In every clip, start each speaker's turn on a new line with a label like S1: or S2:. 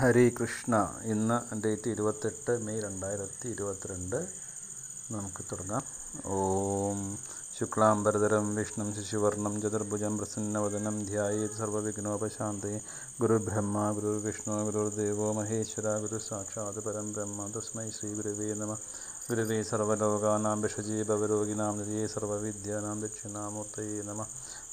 S1: ഹരി കൃഷ്ണ ഇന്ന് ഡേറ്റ് ഇരുപത്തെട്ട് മെയ് രണ്ടായിരത്തി ഇരുപത്തിരണ്ട് നമുക്ക് തുടങ്ങാം ഓം ശുക്ലാംബരതരം വിഷ്ണു ശിശുവർണം ചതുർഭുജം പ്രസന്നവദനം ധ്യായേ സർവവിഘ്നോപശാന്തി ഗുരുബ്രഹ്മ ഗുരുവിഷ്ണു ഗുരുദേവോ മഹേശ്വര ഗുരു സാക്ഷാത് പരം ബ്രഹ്മ തസ്മൈ ശ്രീ ഗുരുവേ നമ ഗുരുവേ സർവലോകാനാം വിഷജീവരോഗിനാം നിധിയേ സർവവിദ്യാനാം ദക്ഷിണാമൂർത്തയേ നമ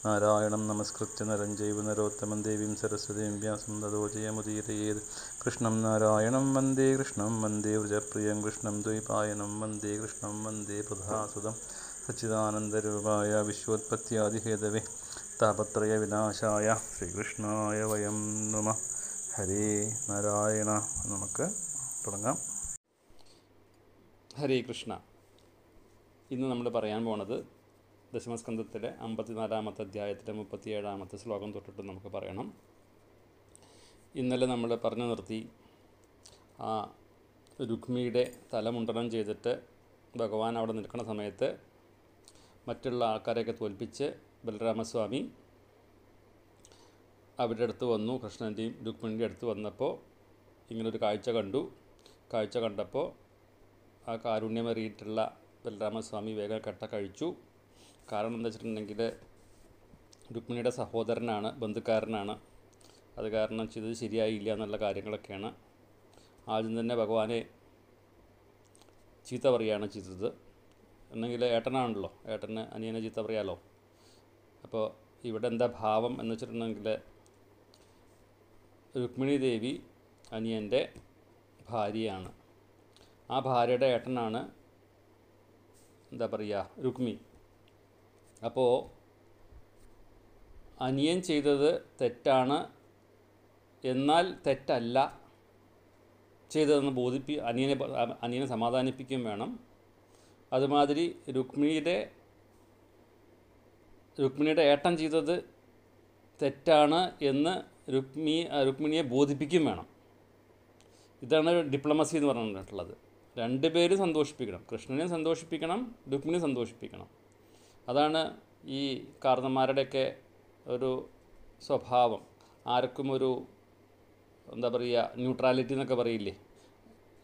S1: നാരായണം നമസ്കൃത്യ നരം ജൈവ നരോത്തമം ദേവീം സരസ്വതീം വ്യാസം തതോ ജയമുദീരയേത് കൃഷ്ണം നാരായണം വന്ദേ കൃഷ്ണം വന്ദേ വ്രജപ്രിയം കൃഷ്ണം ദ്വൈപായനം വന്ദേ കൃഷ്ണം വന്ദേ പ്രഭാസുതം സച്ചിദാനന്ദരൂപായ വിശ്വോത്പത്തിയാദിഹേതവേ താപത്രയ വിനാശായ ശ്രീകൃഷ്ണായ വയം നമ ഹരേ നാരായണ നമുക്ക് തുടങ്ങാം ഹരേ കൃഷ്ണ ഇന്ന് നമ്മൾ പറയാൻ പോണത് ദശമസ്കന്ധത്തിലെ അമ്പത്തിനാലാമത്തെ അധ്യായത്തിലെ മുപ്പത്തിയേഴാമത്തെ ശ്ലോകം തൊട്ടിട്ട് നമുക്ക് പറയണം ഇന്നലെ നമ്മൾ പറഞ്ഞു നിർത്തി ആ രുക്മിയുടെ തലമുണ്ടനം ചെയ്തിട്ട് ഭഗവാൻ അവിടെ നിൽക്കുന്ന സമയത്ത് മറ്റുള്ള ആൾക്കാരെയൊക്കെ തോൽപ്പിച്ച് ബലരാമസ്വാമി അവരുടെ അടുത്ത് വന്നു കൃഷ്ണൻ്റെയും രുക്മിണിൻ്റെ അടുത്ത് വന്നപ്പോൾ ഇങ്ങനൊരു കാഴ്ച കണ്ടു കാഴ്ച കണ്ടപ്പോൾ ആ കാരുണ്യമേറിയിട്ടുള്ള ബലരാമസ്വാമി വേഗം കട്ട കഴിച്ചു കാരണം എന്താ വെച്ചിട്ടുണ്ടെങ്കിൽ രുക്മിണിയുടെ സഹോദരനാണ് ബന്ധുക്കാരനാണ് അത് കാരണം ചെയ്തത് ശരിയായില്ല എന്നുള്ള കാര്യങ്ങളൊക്കെയാണ് ആദ്യം തന്നെ ഭഗവാനെ ചീത്ത പറയുകയാണ് ചെയ്തത് എന്നെങ്കിൽ ഏട്ടനാണല്ലോ ഏട്ടന് അനിയനെ ചീത്ത പറയാമല്ലോ അപ്പോൾ ഇവിടെ എന്താ ഭാവം എന്ന് വെച്ചിട്ടുണ്ടെങ്കിൽ രുക്മിണി ദേവി അനിയൻ്റെ ഭാര്യയാണ് ആ ഭാര്യയുടെ ഏട്ടനാണ് എന്താ പറയുക രുക്മി അപ്പോൾ അനിയൻ ചെയ്തത് തെറ്റാണ് എന്നാൽ തെറ്റല്ല ചെയ്തതെന്ന് ബോധിപ്പി അനിയനെ അനിയനെ സമാധാനിപ്പിക്കും വേണം അതുമാതിരി രുക്മിണിയുടെ രുക്മിണിയുടെ ഏട്ടൻ ചെയ്തത് തെറ്റാണ് എന്ന് രുക്മി രുക്മിണിയെ ബോധിപ്പിക്കുകയും വേണം ഇതാണ് ഡിപ്ലോമസി എന്ന് പറഞ്ഞിട്ടുള്ളത് രണ്ടുപേരും സന്തോഷിപ്പിക്കണം കൃഷ്ണനെയും സന്തോഷിപ്പിക്കണം രുക്മിണിയും സന്തോഷിപ്പിക്കണം അതാണ് ഈ കാരണന്മാരുടെയൊക്കെ ഒരു സ്വഭാവം ആർക്കും ഒരു എന്താ പറയുക ന്യൂട്രാലിറ്റി എന്നൊക്കെ പറയില്ലേ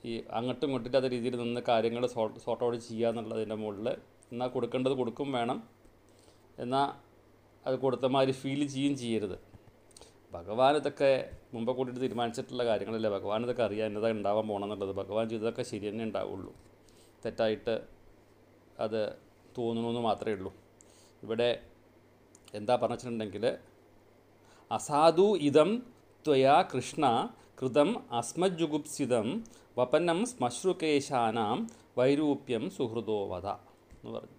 S1: ഈ അങ്ങോട്ടും ഇങ്ങോട്ടും ഇല്ലാത്ത രീതിയിൽ നിന്ന് കാര്യങ്ങൾ സോട്ട് ഔട്ട് ചെയ്യുക എന്നുള്ളതിൻ്റെ മുകളിൽ എന്നാൽ കൊടുക്കേണ്ടത് കൊടുക്കും വേണം എന്നാൽ അത് കൊടുത്ത മാതിരി ഫീൽ ചെയ്യും ചെയ്യരുത് ഭഗവാൻ ഇതൊക്കെ മുമ്പ് കൂട്ടിയിട്ട് തീരുമാനിച്ചിട്ടുള്ള കാര്യങ്ങളല്ലേ ഭഗവാൻ ഇതൊക്കെ അറിയാൻ എന്നതാണ് ഉണ്ടാവാൻ പോകണം എന്നുള്ളത് ഭഗവാൻ ചെയ്തതൊക്കെ ശരി തന്നെ ഉണ്ടാവുള്ളൂ തെറ്റായിട്ട് അത് തോന്നണമെന്ന് മാത്രമേ ഉള്ളൂ ഇവിടെ എന്താ പറഞ്ഞിട്ടുണ്ടെങ്കിൽ അസാധു ഇതം ത്വയാ കൃഷ്ണ കൃതം അസ്മജുഗുപ്സിതം വപനം ശ്മശ്രുകേശാനാം വൈരൂപ്യം സുഹൃതോവത എന്ന് പറഞ്ഞു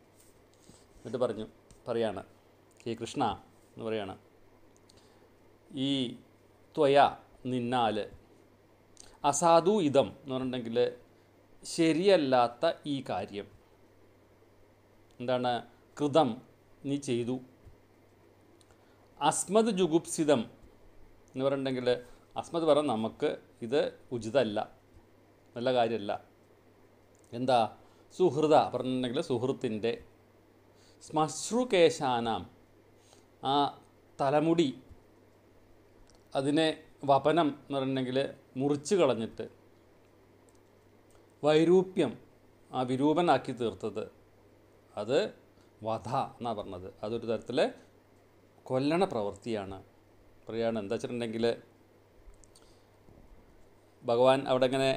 S1: എന്നിട്ട് പറഞ്ഞു പറയാണ് ഹേ കൃഷ്ണ എന്ന് പറയാണ് ഈ ത്വയ നിന്നാൽ അസാധു ഇതം എന്ന് പറഞ്ഞിട്ടുണ്ടെങ്കിൽ ശരിയല്ലാത്ത ഈ കാര്യം എന്താണ് കൃതം നീ ചെയ്തു അസ്മത് ജുഗുപ്സിതം എന്ന് പറഞ്ഞിട്ടുണ്ടെങ്കിൽ അസ്മത് പറ നമുക്ക് ഇത് ഉചിതമല്ല നല്ല കാര്യമല്ല എന്താ സുഹൃത പറഞ്ഞിട്ടുണ്ടെങ്കിൽ സുഹൃത്തിൻ്റെ ശ്മശ്രുകേശാനാം ആ തലമുടി അതിനെ വപനം എന്ന് പറഞ്ഞിട്ടുണ്ടെങ്കിൽ മുറിച്ച് കളഞ്ഞിട്ട് വൈരൂപ്യം ആ വിരൂപനാക്കി തീർത്തത് അത് വധ എന്നാണ് പറഞ്ഞത് അതൊരു തരത്തിലെ കൊല്ലണ പ്രവൃത്തിയാണ് പറയുകയാണ് എന്താ വെച്ചിട്ടുണ്ടെങ്കിൽ ഭഗവാൻ അവിടെ ഇങ്ങനെ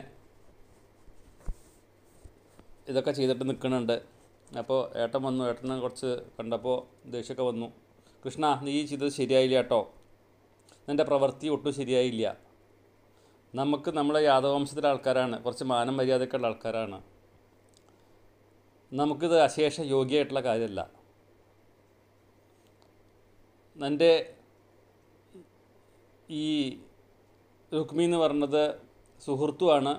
S1: ഇതൊക്കെ ചെയ്തിട്ട് നിൽക്കുന്നുണ്ട് അപ്പോൾ ഏട്ടൻ വന്നു ഏട്ടനെ കുറച്ച് കണ്ടപ്പോൾ ദേഷ്യമൊക്കെ വന്നു കൃഷ്ണ നീ ചെയ്തത് ശരിയായില്ല കേട്ടോ നിൻ്റെ പ്രവൃത്തി ഒട്ടും ശരിയായില്ല നമുക്ക് നമ്മളെ യാദവംശത്തിലെ ആൾക്കാരാണ് കുറച്ച് മാനം മര്യാദയ്ക്കുള്ള ആൾക്കാരാണ് നമുക്കിത് അശേഷ യോഗ്യമായിട്ടുള്ള കാര്യമല്ല എൻ്റെ ഈ രുക്മി എന്ന് പറയുന്നത് സുഹൃത്തുമാണ്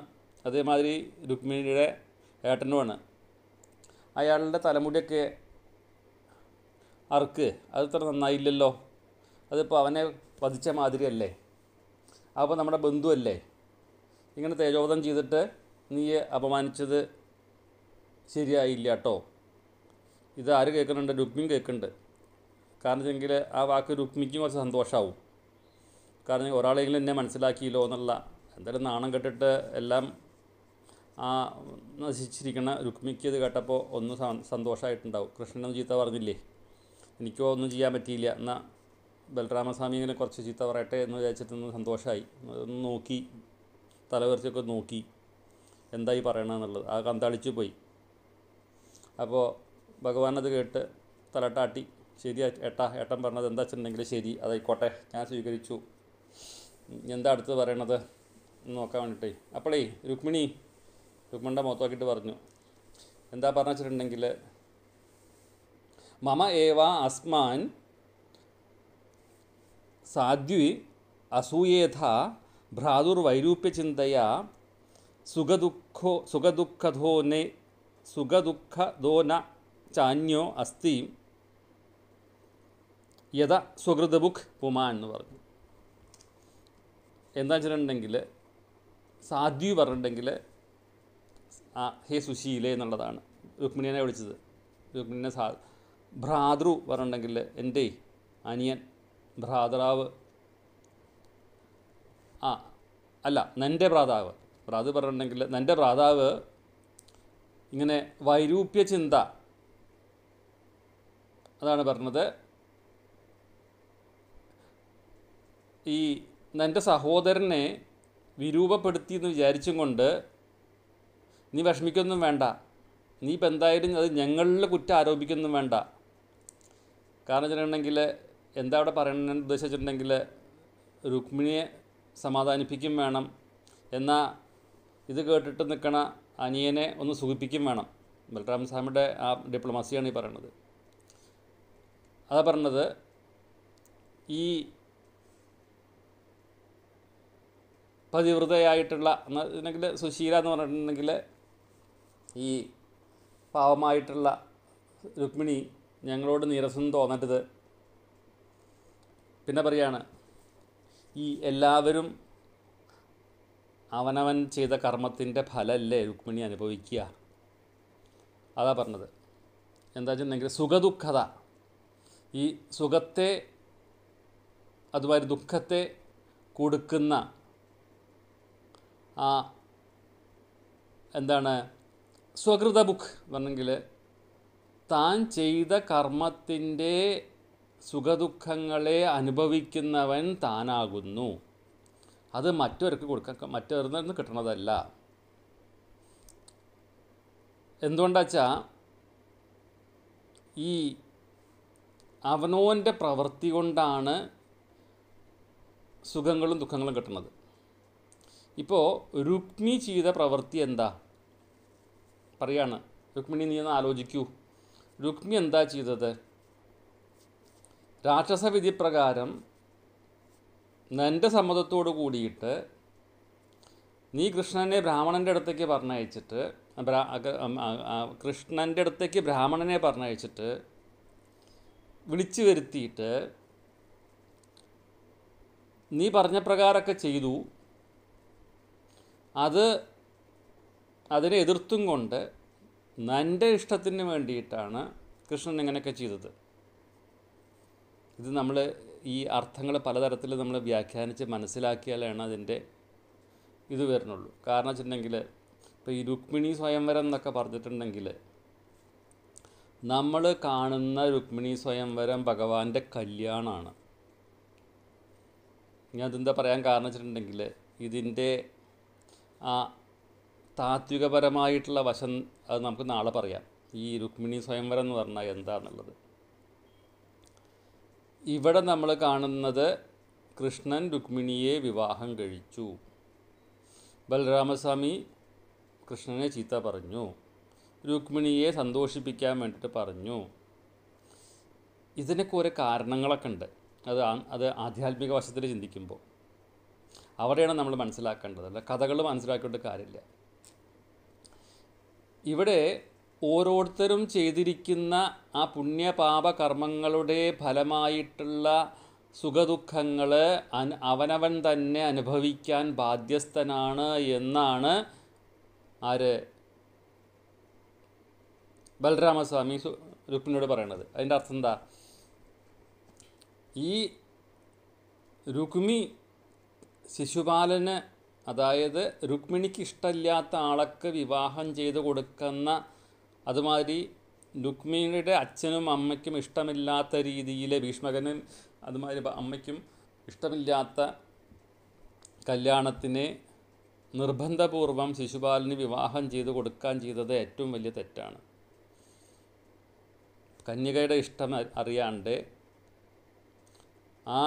S1: അതേമാതിരി രുക്മിണിയുടെ ഏട്ടനുമാണ് അയാളുടെ തലമുടിയൊക്കെ അർക്ക് അതിത്ര നന്നായില്ലല്ലോ അതിപ്പോൾ അവനെ വധിച്ച മാതിരിയല്ലേ അപ്പോൾ നമ്മുടെ ബന്ധുവല്ലേ ഇങ്ങനെ തേജോവധം ചെയ്തിട്ട് നീ അപമാനിച്ചത് ശരിയായില്ല കേട്ടോ ഇത് ആര് കേൾക്കുന്നുണ്ട് രുക്മിയും കേൾക്കുന്നുണ്ട് കാരണം വെച്ചെങ്കിൽ ആ വാക്ക് രുക്മിക്കും കുറച്ച് സന്തോഷമാവും കാരണം ഒരാളെങ്കിലും എന്നെ മനസ്സിലാക്കിയല്ലോ എന്നുള്ള എന്തായാലും നാണം കെട്ടിട്ട് എല്ലാം ആ നശിച്ചിരിക്കുന്ന രുക്മിക്ക് ഇത് കേട്ടപ്പോൾ ഒന്ന് സന്തോഷമായിട്ടുണ്ടാവും കൃഷ്ണനൊന്നും ചീത്ത പറഞ്ഞില്ലേ എനിക്കോ ഒന്നും ചെയ്യാൻ പറ്റിയില്ല എന്നാൽ ഇങ്ങനെ കുറച്ച് ചീത്ത പറയട്ടെ എന്ന് വിചാരിച്ചിട്ടൊന്ന് സന്തോഷമായി ഒന്ന് നോക്കി തലവരച്ചൊക്കെ നോക്കി എന്തായി പറയണമെന്നുള്ളത് ആ കന്താളിച്ചു പോയി അപ്പോൾ അത് കേട്ട് തലട്ടാട്ടി ശരി ഏട്ടാ ഏട്ടൻ പറഞ്ഞത് എന്താ വെച്ചിട്ടുണ്ടെങ്കിൽ ശരി അതായിക്കോട്ടെ ഞാൻ സ്വീകരിച്ചു എന്താ അടുത്ത് പറയണത് എന്ന് നോക്കാൻ വേണ്ടിയിട്ടേ അപ്പോളേ രുക്മിണി രുക്മിണിൻ്റെ മുഖത്താക്കിയിട്ട് പറഞ്ഞു എന്താ പറഞ്ഞു വെച്ചിട്ടുണ്ടെങ്കിൽ മമ ഏവ അസ്മാൻ സാധ്വി അസൂയേഥ ഭ്രാതുർവൈരൂപ്യചിന്തയാ സുഖദുഃഖോ സുഖദുഃഖധോ നെ സുഖദുഃഖദോ ന ചാന്യോ അസ്ഥി യഥ സുഹൃതബുഖ് പുമാൻ എന്ന് പറഞ്ഞു എന്താ വെച്ചിട്ടുണ്ടെങ്കിൽ സാധ്യു പറഞ്ഞിട്ടുണ്ടെങ്കിൽ ആ ഹേ സുശീലേ എന്നുള്ളതാണ് രുക്മിണിയനെ വിളിച്ചത് രുക്മിണിനെ സാ ഭ്രാതൃ പറഞ്ഞിട്ടുണ്ടെങ്കിൽ എൻ്റെ അനിയൻ ഭ്രാതാവ് ആ അല്ല നിൻ്റെ ഭ്രാതാവ് ഭ്രാതൃ പറഞ്ഞിട്ടുണ്ടെങ്കിൽ നിൻ്റെ ഭ്രാതാവ് ഇങ്ങനെ വൈരൂപ്യ ചിന്ത അതാണ് പറഞ്ഞത് ഈ എൻ്റെ സഹോദരനെ വിരൂപപ്പെടുത്തി എന്ന് വിചാരിച്ചും കൊണ്ട് നീ വിഷമിക്കൊന്നും വേണ്ട നീ ഇപ്പം എന്തായാലും അത് ഞങ്ങളിലെ കുറ്റം ആരോപിക്കൊന്നും വേണ്ട കാരണം വെച്ചിട്ടുണ്ടെങ്കിൽ എന്താ അവിടെ പറയണമെന്ന് ഉദ്ദേശിച്ചിട്ടുണ്ടെങ്കിൽ രുക്മിണിയെ സമാധാനിപ്പിക്കും വേണം എന്നാൽ ഇത് കേട്ടിട്ട് നിൽക്കണ അനിയനെ ഒന്ന് സൂചിപ്പിക്കും വേണം ബൽറാം സാമിയുടെ ആ ഡിപ്ലോമസിയാണ് ഈ പറയുന്നത് അതാ പറഞ്ഞത് ഈ പതിവൃതയായിട്ടുള്ള എന്നുണ്ടെങ്കിൽ സുശീല എന്ന് പറഞ്ഞിട്ടുണ്ടെങ്കിൽ ഈ പാവമായിട്ടുള്ള രുക്മിണി ഞങ്ങളോട് നീരസം തോന്നരുത് പിന്നെ പറയാണ് ഈ എല്ലാവരും അവനവൻ ചെയ്ത കർമ്മത്തിൻ്റെ ഫലമല്ലേ രുക്മിണി അനുഭവിക്കുക അതാ പറഞ്ഞത് എന്താ വെച്ചാൽ സുഖദുഃഖത ഈ സുഖത്തെ അതുമാതിരി ദുഃഖത്തെ കൊടുക്കുന്ന ആ എന്താണ് സ്വകൃത ബുക്ക് പറഞ്ഞെങ്കിൽ താൻ ചെയ്ത കർമ്മത്തിൻ്റെ സുഖദുഃഖങ്ങളെ അനുഭവിക്കുന്നവൻ താനാകുന്നു അത് മറ്റവർക്ക് കൊടുക്കാൻ മറ്റവരിൽ നിന്ന് കിട്ടണതല്ല എന്തുകൊണ്ടാച്ചാൽ ഈ അവനോൻ്റെ പ്രവൃത്തി കൊണ്ടാണ് സുഖങ്ങളും ദുഃഖങ്ങളും കിട്ടുന്നത് ഇപ്പോൾ രുക്മി ചെയ്ത പ്രവൃത്തി എന്താ പറയാണ് രുക്മിണി നീ ഒന്ന് ആലോചിക്കൂ രുക്മി എന്താ ചെയ്തത് രാക്ഷസവിധി പ്രകാരം എൻ്റെ സമ്മതത്തോട് കൂടിയിട്ട് നീ കൃഷ്ണനെ ബ്രാഹ്മണൻ്റെ അടുത്തേക്ക് പറഞ്ഞയച്ചിട്ട് കൃഷ്ണൻ്റെ അടുത്തേക്ക് ബ്രാഹ്മണനെ പറഞ്ഞയച്ചിട്ട് വിളിച്ചു വരുത്തിയിട്ട് നീ പറഞ്ഞ പ്രകാരമൊക്കെ ചെയ്തു അത് അതിനെ എതിർത്തും കൊണ്ട് എൻ്റെ ഇഷ്ടത്തിന് വേണ്ടിയിട്ടാണ് കൃഷ്ണൻ ഇങ്ങനെയൊക്കെ ചെയ്തത് ഇത് നമ്മൾ ഈ അർത്ഥങ്ങൾ പലതരത്തിൽ നമ്മൾ വ്യാഖ്യാനിച്ച് മനസ്സിലാക്കിയാലാണ് അതിൻ്റെ ഇത് വരുന്നുള്ളൂ കാരണം വെച്ചിട്ടുണ്ടെങ്കിൽ ഇപ്പോൾ ഈ രുക്മിണി സ്വയംവരം എന്നൊക്കെ പറഞ്ഞിട്ടുണ്ടെങ്കിൽ നമ്മൾ കാണുന്ന രുക്മിണി സ്വയംവരം ഭഗവാന്റെ കല്യാണമാണ് ഞാൻ അതെന്താ പറയാൻ കാരണം വെച്ചിട്ടുണ്ടെങ്കിൽ ഇതിൻ്റെ ആ താത്വികപരമായിട്ടുള്ള വശം അത് നമുക്ക് നാളെ പറയാം ഈ രുക്മിണി സ്വയംവരം എന്ന് പറഞ്ഞാൽ എന്താണെന്നുള്ളത് ഇവിടെ നമ്മൾ കാണുന്നത് കൃഷ്ണൻ രുക്മിണിയെ വിവാഹം കഴിച്ചു ബലരാമസ്വാമി കൃഷ്ണനെ ചീത്ത പറഞ്ഞു രുക്മിണിയെ സന്തോഷിപ്പിക്കാൻ വേണ്ടിയിട്ട് പറഞ്ഞു ഇതിനൊക്കെ ഓരോ കാരണങ്ങളൊക്കെ ഉണ്ട് അത് അത് ആധ്യാത്മിക വശത്തിൽ ചിന്തിക്കുമ്പോൾ അവിടെയാണ് നമ്മൾ മനസ്സിലാക്കേണ്ടത് അല്ല കഥകൾ മനസ്സിലാക്കേണ്ട കാര്യമില്ല ഇവിടെ ഓരോരുത്തരും ചെയ്തിരിക്കുന്ന ആ പുണ്യപാപ കർമ്മങ്ങളുടെ ഫലമായിട്ടുള്ള സുഖദുഃഖങ്ങൾ അവനവൻ തന്നെ അനുഭവിക്കാൻ ബാധ്യസ്ഥനാണ് എന്നാണ് ആര് ബലരാമസ്വാമി രുക്മിണിയോട് പറയണത് അതിൻ്റെ അർത്ഥം എന്താ ഈ രുക്മി ശിശുപാലന് അതായത് രുക്മിണിക്ക് ഇഷ്ടമില്ലാത്ത ആളൊക്കെ വിവാഹം ചെയ്തു കൊടുക്കുന്ന അതുമാതിരി രുക്മിണിയുടെ അച്ഛനും അമ്മയ്ക്കും ഇഷ്ടമില്ലാത്ത രീതിയിൽ ഭീഷ്മകനും അതുമാതിരി അമ്മയ്ക്കും ഇഷ്ടമില്ലാത്ത കല്യാണത്തിനെ നിർബന്ധപൂർവം ശിശുപാലിന് വിവാഹം ചെയ്തു കൊടുക്കാൻ ചെയ്തത് ഏറ്റവും വലിയ തെറ്റാണ് കന്യകയുടെ ഇഷ്ടം അറിയാണ്ട് ആ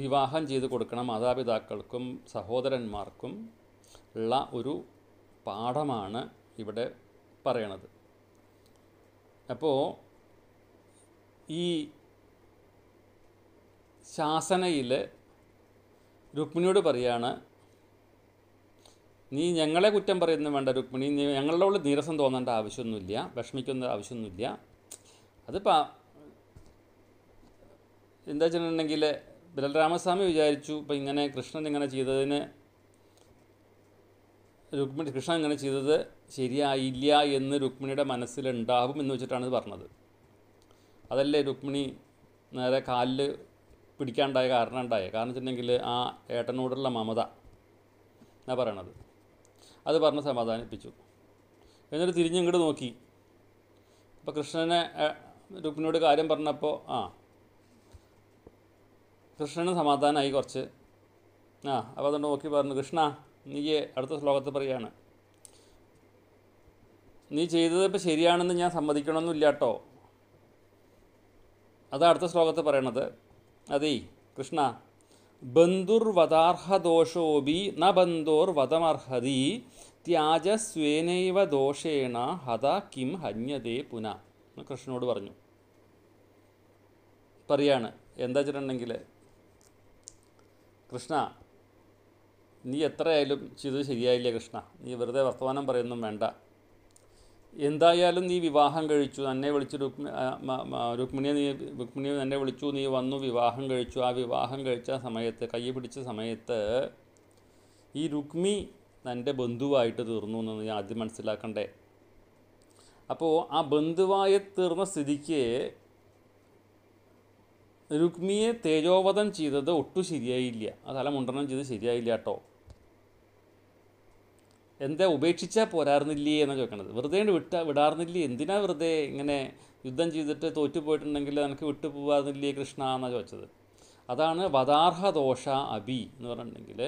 S1: വിവാഹം ചെയ്തു കൊടുക്കണം മാതാപിതാക്കൾക്കും സഹോദരന്മാർക്കും ഉള്ള ഒരു പാഠമാണ് ഇവിടെ പറയണത് അപ്പോൾ ഈ ശാസനയിൽ രുക്മിണിയോട് പറയാണ് നീ ഞങ്ങളെ കുറ്റം പറയുന്നു വേണ്ട രുക്മിണി നീ ഞങ്ങളുടെ ഉള്ളിൽ നീരസം തോന്നേണ്ട ആവശ്യമൊന്നുമില്ല വിഷമിക്കുന്ന ആവശ്യമൊന്നുമില്ല അതിപ്പോൾ എന്താ വെച്ചിട്ടുണ്ടെങ്കിൽ ബലരാമസ്വാമി വിചാരിച്ചു ഇപ്പം ഇങ്ങനെ കൃഷ്ണൻ ഇങ്ങനെ ചെയ്തതിന് രുക്മിണി കൃഷ്ണൻ ഇങ്ങനെ ചെയ്തത് ശരിയായില്ല എന്ന് രുക്മിണിയുടെ മനസ്സിലുണ്ടാകും എന്ന് വെച്ചിട്ടാണ് ഇത് പറഞ്ഞത് അതല്ലേ രുക്മിണി നേരെ കാലിൽ പിടിക്കാണ്ടായ കാരണം ഉണ്ടായ കാരണം വെച്ചിട്ടുണ്ടെങ്കിൽ ആ ഏട്ടനോടുള്ള മമത എന്നാ പറയണത് അത് പറഞ്ഞ് സമാധാനിപ്പിച്ചു എന്നിട്ട് തിരിഞ്ഞിങ്ങോട്ട് നോക്കി അപ്പോൾ കൃഷ്ണനെ രുക്മിണിയോട് കാര്യം പറഞ്ഞപ്പോൾ ആ കൃഷ്ണന് സമാധാനമായി കുറച്ച് ആ അപ്പോൾ അതുകൊണ്ട് നോക്കി പറഞ്ഞു കൃഷ്ണ നീ അടുത്ത ശ്ലോകത്തിൽ പറയാണ് നീ ചെയ്തത് ഇപ്പോൾ ശരിയാണെന്ന് ഞാൻ സമ്മതിക്കണമെന്നില്ല കേട്ടോ അതാ അടുത്ത ശ്ലോകത്ത് പറയണത് അതേ കൃഷ്ണ ബന്ധുർവദാർഹദോഷോബി ന ബന്ധോർ വധമർഹതി ത്യാജസ്വേനൈവ ദോഷേണ ഹത കിം ഹന്യതേ പുന കൃഷ്ണനോട് പറഞ്ഞു പറയാണ് എന്താ വെച്ചിട്ടുണ്ടെങ്കിൽ കൃഷ്ണ നീ എത്രയായാലും ചെയ്തത് ശരിയായില്ലേ കൃഷ്ണ നീ വെറുതെ വർത്തമാനം പറയുന്നൊന്നും വേണ്ട എന്തായാലും നീ വിവാഹം കഴിച്ചു എന്നെ വിളിച്ചു രുക്മി രുക്മിണിയെ നീ രുക്മിണിയെ എന്നെ വിളിച്ചു നീ വന്നു വിവാഹം കഴിച്ചു ആ വിവാഹം കഴിച്ച സമയത്ത് കൈ പിടിച്ച സമയത്ത് ഈ രുക്മി തൻ്റെ ബന്ധുവായിട്ട് തീർന്നു എന്ന് ഞാൻ ആദ്യം മനസ്സിലാക്കണ്ടേ അപ്പോൾ ആ ബന്ധുവായി തീർന്ന സ്ഥിതിക്ക് രുക്മിയെ തേജോവധം ചെയ്തത് ഒട്ടും ശരിയായില്ല ആ തലമുണ്ടനം ചെയ്ത് ശരിയായില്ല കേട്ടോ എന്താ ഉപേക്ഷിച്ചാൽ പോരാറുന്നില്ലേ എന്നാണ് വെക്കണത് വെറുതെ വിട്ട വിടാറുന്നില്ലേ എന്തിനാ വെറുതെ ഇങ്ങനെ യുദ്ധം ചെയ്തിട്ട് തോറ്റുപോയിട്ടുണ്ടെങ്കിൽ നിനക്ക് വിട്ടു പോകാറുന്നില്ലേ കൃഷ്ണ എന്നാണ് ചോദിച്ചത് അതാണ് വദാർഹ ദോഷ അബി എന്ന് പറഞ്ഞിട്ടുണ്ടെങ്കിൽ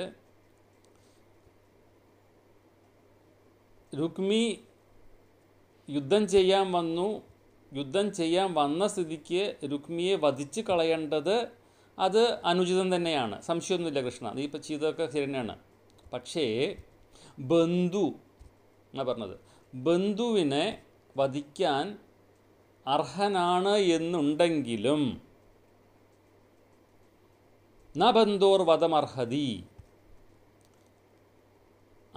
S1: രുക്മി യുദ്ധം ചെയ്യാൻ വന്നു യുദ്ധം ചെയ്യാൻ വന്ന സ്ഥിതിക്ക് രുക്മിയെ വധിച്ച് കളയേണ്ടത് അത് അനുചിതം തന്നെയാണ് സംശയമൊന്നുമില്ല കൃഷ്ണ നീ ഇപ്പം ചെയ്തതൊക്കെ ശരി തന്നെയാണ് പക്ഷേ ബന്ധു എന്നാണ് പറഞ്ഞത് ബന്ധുവിനെ വധിക്കാൻ അർഹനാണ് എന്നുണ്ടെങ്കിലും ന ബന്ധോർ വധമർഹതി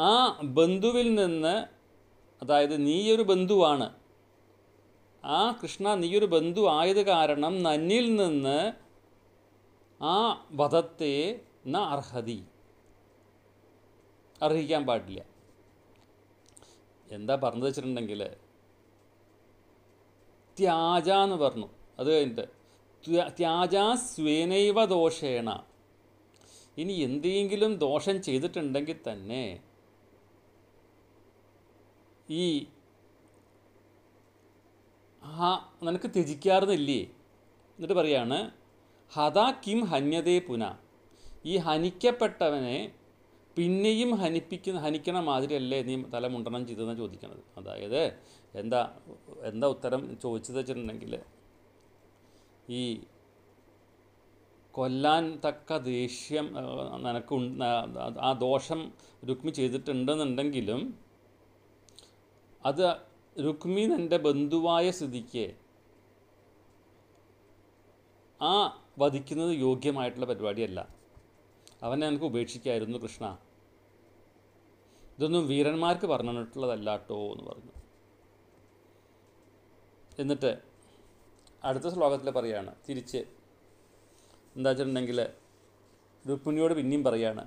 S1: ആ ബന്ധുവിൽ നിന്ന് അതായത് നീയൊരു ബന്ധുവാണ് ആ കൃഷ്ണ നീയൊരു ബന്ധു ആയത് കാരണം നന്നിൽ നിന്ന് ആ വധത്തെ ന അർഹതി അർഹിക്കാൻ പാടില്ല എന്താ പറഞ്ഞു വെച്ചിട്ടുണ്ടെങ്കിൽ ത്യാജ എന്ന് പറഞ്ഞു അത് കഴിഞ്ഞിട്ട് ത്യാജ സ്വേനൈവ ദോഷേണ ഇനി എന്തെങ്കിലും ദോഷം ചെയ്തിട്ടുണ്ടെങ്കിൽ തന്നെ ഈ ആ നിനക്ക് ത്യജിക്കാറുന്നില്ലേ എന്നിട്ട് പറയാണ് ഹതാ കിം ഹന്യതേ പുന ഈ ഹനിക്കപ്പെട്ടവനെ പിന്നെയും ഹനിപ്പിക്കുന്ന ഹനിക്കണ മാതിരിയല്ലേ നീ തലമുണ്ടണം ചെയ്തതെന്ന് ചോദിക്കണത് അതായത് എന്താ എന്താ ഉത്തരം ചോദിച്ചത് വെച്ചിട്ടുണ്ടെങ്കിൽ ഈ കൊല്ലാൻ തക്ക ദേഷ്യം നിനക്ക് ആ ദോഷം രുക്മി ചെയ്തിട്ടുണ്ടെന്നുണ്ടെങ്കിലും അത് രുക്മി എൻ്റെ ബന്ധുവായ സ്ഥിതിക്ക് ആ വധിക്കുന്നത് യോഗ്യമായിട്ടുള്ള പരിപാടിയല്ല അവനെ നിനക്ക് ഉപേക്ഷിക്കായിരുന്നു കൃഷ്ണ ഇതൊന്നും വീരന്മാർക്ക് പറഞ്ഞിട്ടുള്ളതല്ല കേട്ടോ എന്ന് പറഞ്ഞു എന്നിട്ട് അടുത്ത ശ്ലോകത്തിൽ പറയാണ് തിരിച്ച് എന്താ വെച്ചിട്ടുണ്ടെങ്കിൽ രുക്മിണിയോട് പിന്നെയും പറയാണ്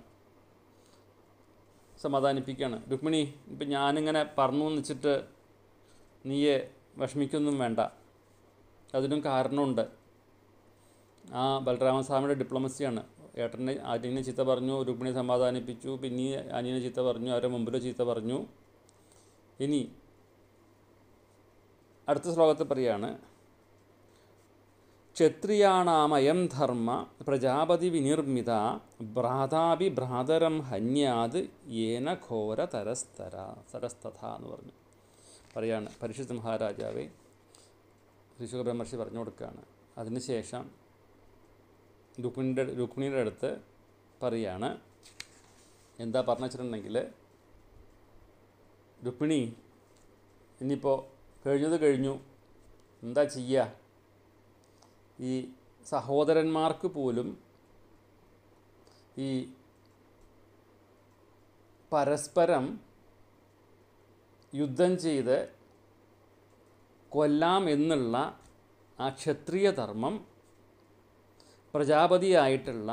S1: സമാധാനിപ്പിക്കുകയാണ് രുക്മിണി ഇപ്പം ഞാനിങ്ങനെ പറഞ്ഞു എന്ന് വെച്ചിട്ട് നീയെ വിഷമിക്കൊന്നും വേണ്ട അതിനും കാരണമുണ്ട് ആ ബലരാമസ്വാമിയുടെ ഡിപ്ലോമസിയാണ് ഏട്ടനെ അനിയനെ ചീത്ത പറഞ്ഞു രുക്മിണിയെ സമാധാനിപ്പിച്ചു പിന്നെ അനിയനെ ചീത്ത പറഞ്ഞു അവരുടെ മുമ്പിൽ ചീത്ത പറഞ്ഞു ഇനി അടുത്ത ശ്ലോകത്തിൽ പറയാണ് ക്ഷത്രിയാണാമയം ധർമ്മ പ്രജാപതി വിനിർമ്മിത ഭ്രാതാപി ഭ്രാതരം ഹന്യാത് ഏന ഘോര തരസ്തര തരസ്തഥ എന്ന് പറഞ്ഞു പറയാണ് പരിശുദ്ധ മഹാരാജാവെ ഋഷുക ബ്രഹ്മർഷി പറഞ്ഞു കൊടുക്കുകയാണ് അതിനുശേഷം രുക്മിണിയുടെ രുക്മിണിയുടെ അടുത്ത് പറയാണ് എന്താ പറഞ്ഞു വെച്ചിട്ടുണ്ടെങ്കിൽ രുക്മിണി ഇനിയിപ്പോൾ കഴിഞ്ഞത് കഴിഞ്ഞു എന്താ ചെയ്യുക ഈ സഹോദരന്മാർക്ക് പോലും ഈ പരസ്പരം യുദ്ധം ചെയ്ത് കൊല്ലാം എന്നുള്ള ആ ക്ഷത്രിയ ധർമ്മം പ്രജാപതിയായിട്ടുള്ള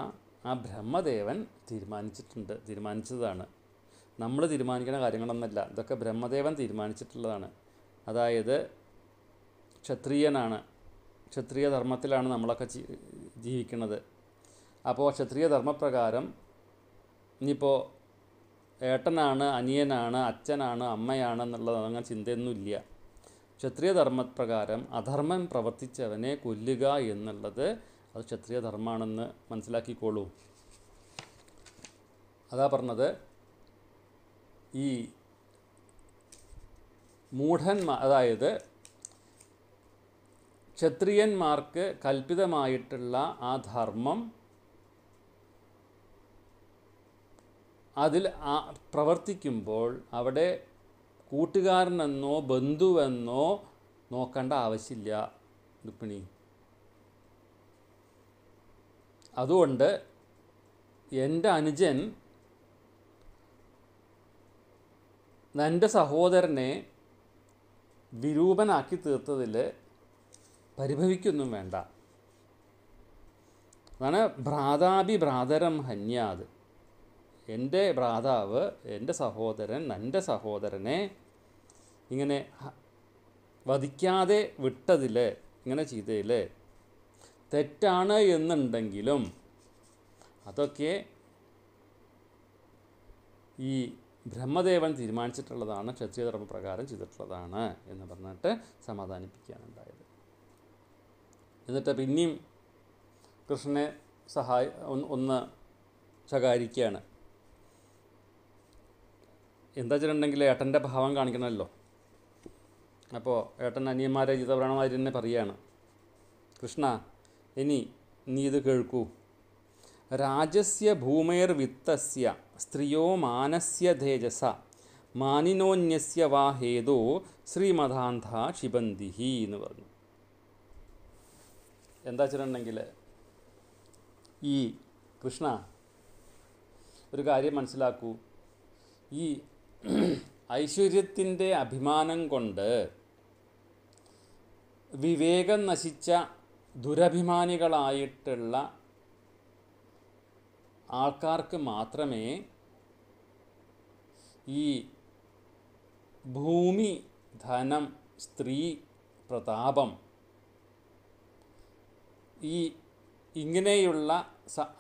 S1: ആ ബ്രഹ്മദേവൻ തീരുമാനിച്ചിട്ടുണ്ട് തീരുമാനിച്ചതാണ് നമ്മൾ തീരുമാനിക്കുന്ന കാര്യങ്ങളൊന്നല്ല ഇതൊക്കെ ബ്രഹ്മദേവൻ തീരുമാനിച്ചിട്ടുള്ളതാണ് അതായത് ക്ഷത്രിയനാണ് ക്ഷത്രിയ ധർമ്മത്തിലാണ് നമ്മളൊക്കെ ജീവിക്കുന്നത് അപ്പോൾ ക്ഷത്രിയ ധർമ്മപ്രകാരം ഇനിയിപ്പോൾ ഏട്ടനാണ് അനിയനാണ് അച്ഛനാണ് അമ്മയാണ് എന്നുള്ളത് അങ്ങനെ ചിന്തയൊന്നുമില്ല ക്ഷത്രിയ ധർമ്മപ്രകാരം അധർമ്മം പ്രവർത്തിച്ചവനെ കൊല്ലുക എന്നുള്ളത് അത് ക്ഷത്രിയ ധർമ്മമാണെന്ന് മനസ്സിലാക്കിക്കോളൂ അതാ പറഞ്ഞത് ഈ മൂഢന്മാർ അതായത് ക്ഷത്രിയന്മാർക്ക് കൽപ്പിതമായിട്ടുള്ള ആ ധർമ്മം അതിൽ പ്രവർത്തിക്കുമ്പോൾ അവിടെ കൂട്ടുകാരനെന്നോ ബന്ധുവെന്നോ നോക്കേണ്ട ആവശ്യമില്ല രുക്മിണി അതുകൊണ്ട് എൻ്റെ അനുജൻ എൻ്റെ സഹോദരനെ വിരൂപനാക്കി തീർത്തതിൽ പരിഭവിക്കൊന്നും വേണ്ട അതാണ് ഭ്രാതാപി ഭ്രാതരം ഹന്യാത് എൻ്റെ ഭ്രാതാവ് എൻ്റെ സഹോദരൻ എൻ്റെ സഹോദരനെ ഇങ്ങനെ വധിക്കാതെ വിട്ടതിൽ ഇങ്ങനെ ചെയ്തതിൽ തെറ്റാണ് എന്നുണ്ടെങ്കിലും അതൊക്കെ ഈ ബ്രഹ്മദേവൻ തീരുമാനിച്ചിട്ടുള്ളതാണ് ക്ഷത്രിയധർമ്മ പ്രകാരം ചെയ്തിട്ടുള്ളതാണ് എന്ന് പറഞ്ഞിട്ട് സമാധാനിപ്പിക്കുകയാണുണ്ടായത് എന്നിട്ട് പിന്നെയും കൃഷ്ണനെ സഹായ ഒന്ന് ശകാരിക്കുകയാണ് എന്താ വെച്ചിട്ടുണ്ടെങ്കിൽ ഏട്ടൻ്റെ ഭാവം കാണിക്കണമല്ലോ അപ്പോൾ ഏട്ടൻ അനിയന്മാരെ ജിതവ്രണമാരി തന്നെ പറയുകയാണ് കൃഷ്ണ ഇനി നീ ഇത് കേൾക്കൂ രാജസ്യ ഭൂമേർ വിത്തസ്യ സ്ത്രീയോ മാനസ്യ തേജസ മാനിനോന്യസ്യ വാ ഹേതോ ശ്രീമതാന്ധ ക്ഷിബന്തിഹി എന്ന് പറഞ്ഞു എന്താ വെച്ചിട്ടുണ്ടെങ്കിൽ ഈ കൃഷ്ണ ഒരു കാര്യം മനസ്സിലാക്കൂ ഈ ഐശ്വര്യത്തിൻ്റെ അഭിമാനം കൊണ്ട് വിവേകം നശിച്ച ദുരഭിമാനികളായിട്ടുള്ള ആൾക്കാർക്ക് മാത്രമേ ഈ ഭൂമി ധനം സ്ത്രീ പ്രതാപം ഈ ഇങ്ങനെയുള്ള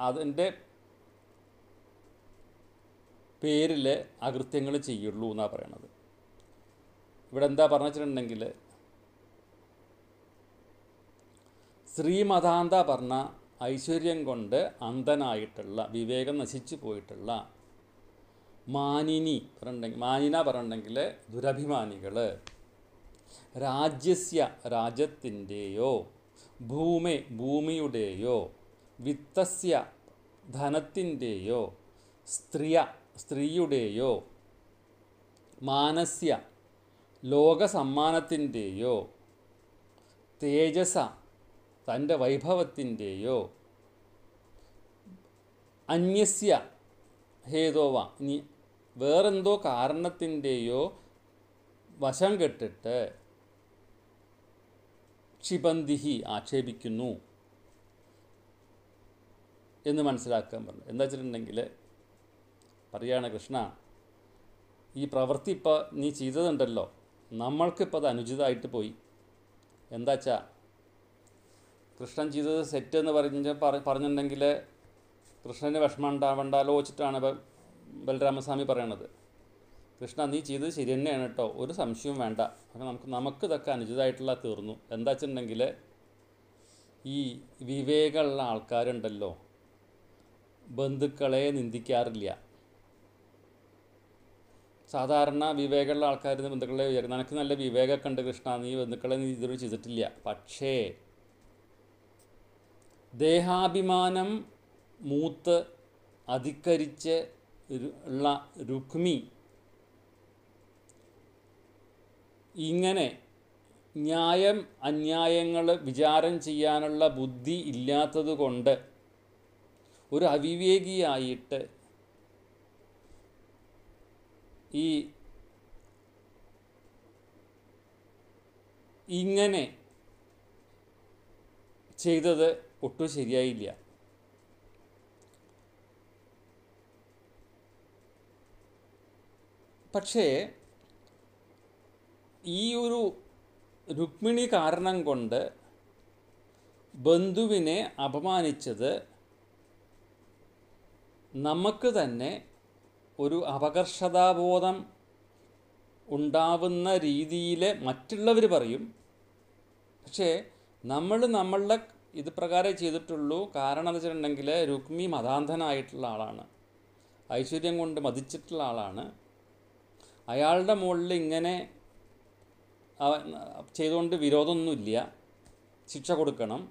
S1: അതിൻ്റെ പേരിൽ അകൃത്യങ്ങൾ ചെയ്യുള്ളൂ എന്നാണ് പറയണത് ഇവിടെ എന്താ പറഞ്ഞിട്ടുണ്ടെങ്കിൽ ശ്രീമതാന്ത പറഞ്ഞ ഐശ്വര്യം കൊണ്ട് അന്ധനായിട്ടുള്ള വിവേകം നശിച്ചു പോയിട്ടുള്ള മാനിനി പറഞ്ഞിട്ടുണ്ടെങ്കിൽ മാനിന പറഞ്ഞിട്ടുണ്ടെങ്കിൽ ദുരഭിമാനികൾ രാജ്യസ്യ രാജ്യത്തിൻ്റെയോ ഭൂമി ഭൂമിയുടെയോ വിത്തസ്യ ധനത്തിൻ്റെയോ സ്ത്രീയ സ്ത്രീയുടെയോ മാനസ്യ ലോകസമ്മാനത്തിൻ്റെയോ തേജസ തൻ്റെ വൈഭവത്തിൻ്റെയോ അന്യസ്യ ഹേതോവ ഇനി വേറെന്തോ കാരണത്തിൻ്റെയോ വശം കെട്ടിട്ട് ക്ഷിപന്തിഹി ആക്ഷേപിക്കുന്നു എന്ന് മനസ്സിലാക്കാൻ പറഞ്ഞു എന്താ വെച്ചിട്ടുണ്ടെങ്കിൽ പറയാണ് കൃഷ്ണ ഈ പ്രവൃത്തി ഇപ്പോൾ നീ ചെയ്തതുണ്ടല്ലോ നമ്മൾക്കിപ്പോൾ അത് അനുചിതമായിട്ട് പോയി എന്താച്ചാൽ കൃഷ്ണൻ ചെയ്തത് സെറ്റ് എന്ന് പറഞ്ഞ പറഞ്ഞിട്ടുണ്ടെങ്കിൽ കൃഷ്ണന് വിഷമം ഉണ്ടാവണ്ടാലോ വെച്ചിട്ടാണ് ബലരാമസ്വാമി പറയണത് കൃഷ്ണ നീ ചെയ്തത് ശരി തന്നെയാണ് കേട്ടോ ഒരു സംശയവും വേണ്ട അപ്പം നമുക്ക് നമുക്ക് ഇതൊക്കെ അനുചിതമായിട്ടുള്ള തീർന്നു എന്താ വെച്ചിട്ടുണ്ടെങ്കിൽ ഈ വിവേകമുള്ള ആൾക്കാരുണ്ടല്ലോ ബന്ധുക്കളെ നിന്ദിക്കാറില്ല സാധാരണ വിവേകമുള്ള ആൾക്കാർ ബന്ധുക്കളെ വിചാരിക്കും നിനക്ക് നല്ല വിവേകമൊക്കെ ഉണ്ട് കൃഷ്ണ നീ ബന്ധുക്കളെ നീ ഇതൊരു ചെയ്തിട്ടില്ല പക്ഷേ ദേഹാഭിമാനം മൂത്ത് അധികരിച്ച് ഉള്ള രുക്മി ഇങ്ങനെ ന്യായം അന്യായങ്ങൾ വിചാരം ചെയ്യാനുള്ള ബുദ്ധി ഇല്ലാത്തതുകൊണ്ട് ഒരു അവിവേകിയായിട്ട് ഈ ഇങ്ങനെ ചെയ്തത് ഒട്ടും ശരിയായില്ല പക്ഷേ ഈ ഒരു രുക്മിണി കാരണം കൊണ്ട് ബന്ധുവിനെ അപമാനിച്ചത് നമുക്ക് തന്നെ ഒരു അപകർഷതാബോധം ഉണ്ടാവുന്ന രീതിയിൽ മറ്റുള്ളവർ പറയും പക്ഷേ നമ്മൾ നമ്മളുടെ ഇത് പ്രകാരം ചെയ്തിട്ടുള്ളൂ കാരണം എന്ന് വെച്ചിട്ടുണ്ടെങ്കിൽ രുക്മി മതാന്ധനായിട്ടുള്ള ആളാണ് ഐശ്വര്യം കൊണ്ട് മതിച്ചിട്ടുള്ള ആളാണ് അയാളുടെ മുകളിൽ ഇങ്ങനെ ചെയ്തുകൊണ്ട് വിരോധമൊന്നുമില്ല ശിക്ഷ കൊടുക്കണം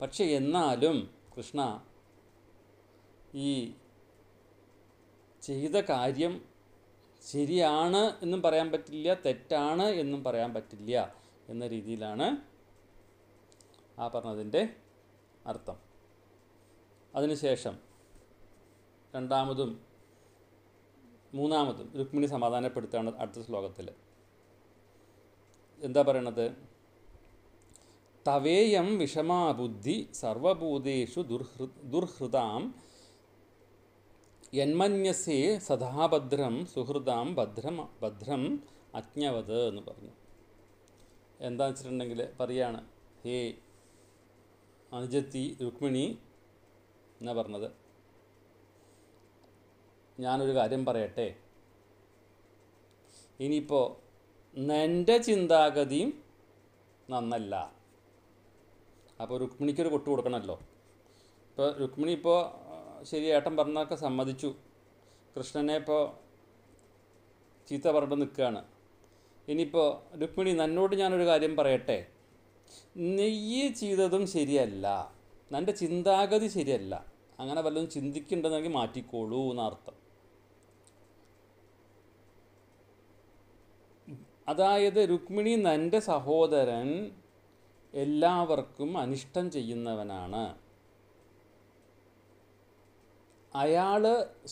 S1: പക്ഷെ എന്നാലും കൃഷ്ണ ഈ ചെയ്ത കാര്യം ശരിയാണ് എന്നും പറയാൻ പറ്റില്ല തെറ്റാണ് എന്നും പറയാൻ പറ്റില്ല എന്ന രീതിയിലാണ് ആ പറഞ്ഞതിൻ്റെ അർത്ഥം അതിനുശേഷം രണ്ടാമതും മൂന്നാമതും രുക്മിണി സമാധാനപ്പെടുത്തുകയാണ് അടുത്ത ശ്ലോകത്തിൽ എന്താ പറയണത് തവേയം വിഷമാബുദ്ധി സർവഭൂതേഷു ദുർഹൃ ദുർഹൃതാം യന്മന്യസേ സദാഭദ്രം സുഹൃതാം ഭദ്രം ഭദ്രം അജ്ഞവത് എന്ന് പറഞ്ഞു എന്താ വെച്ചിട്ടുണ്ടെങ്കിൽ പറയാണ് ഹേ അനുജത്തി രുക്മിണി എന്നാ പറഞ്ഞത് ഞാനൊരു കാര്യം പറയട്ടെ ഇനിയിപ്പോൾ എൻ്റെ ചിന്താഗതിയും നന്നല്ല അപ്പോൾ രുക്മിണിക്കൊരു കൊട്ടു കൊടുക്കണമല്ലോ ഇപ്പോൾ രുക്മിണി ഇപ്പോൾ ശരി ഏട്ടൻ പറഞ്ഞൊക്കെ സമ്മതിച്ചു കൃഷ്ണനെ ഇപ്പോൾ ചീത്ത പറഞ്ഞിട്ട് നിൽക്കുകയാണ് ഇനിയിപ്പോൾ രുക്മിണി നന്നോട് ഞാനൊരു കാര്യം പറയട്ടെ നെയ്യ് ചെയ്തതും ശരിയല്ല എൻ്റെ ചിന്താഗതി ശരിയല്ല അങ്ങനെ വല്ലതും ചിന്തിക്കേണ്ടതെങ്കിൽ മാറ്റിക്കോളൂ എന്നർത്ഥം അതായത് രുക്മിണി നൻ്റെ സഹോദരൻ എല്ലാവർക്കും അനിഷ്ടം ചെയ്യുന്നവനാണ് അയാൾ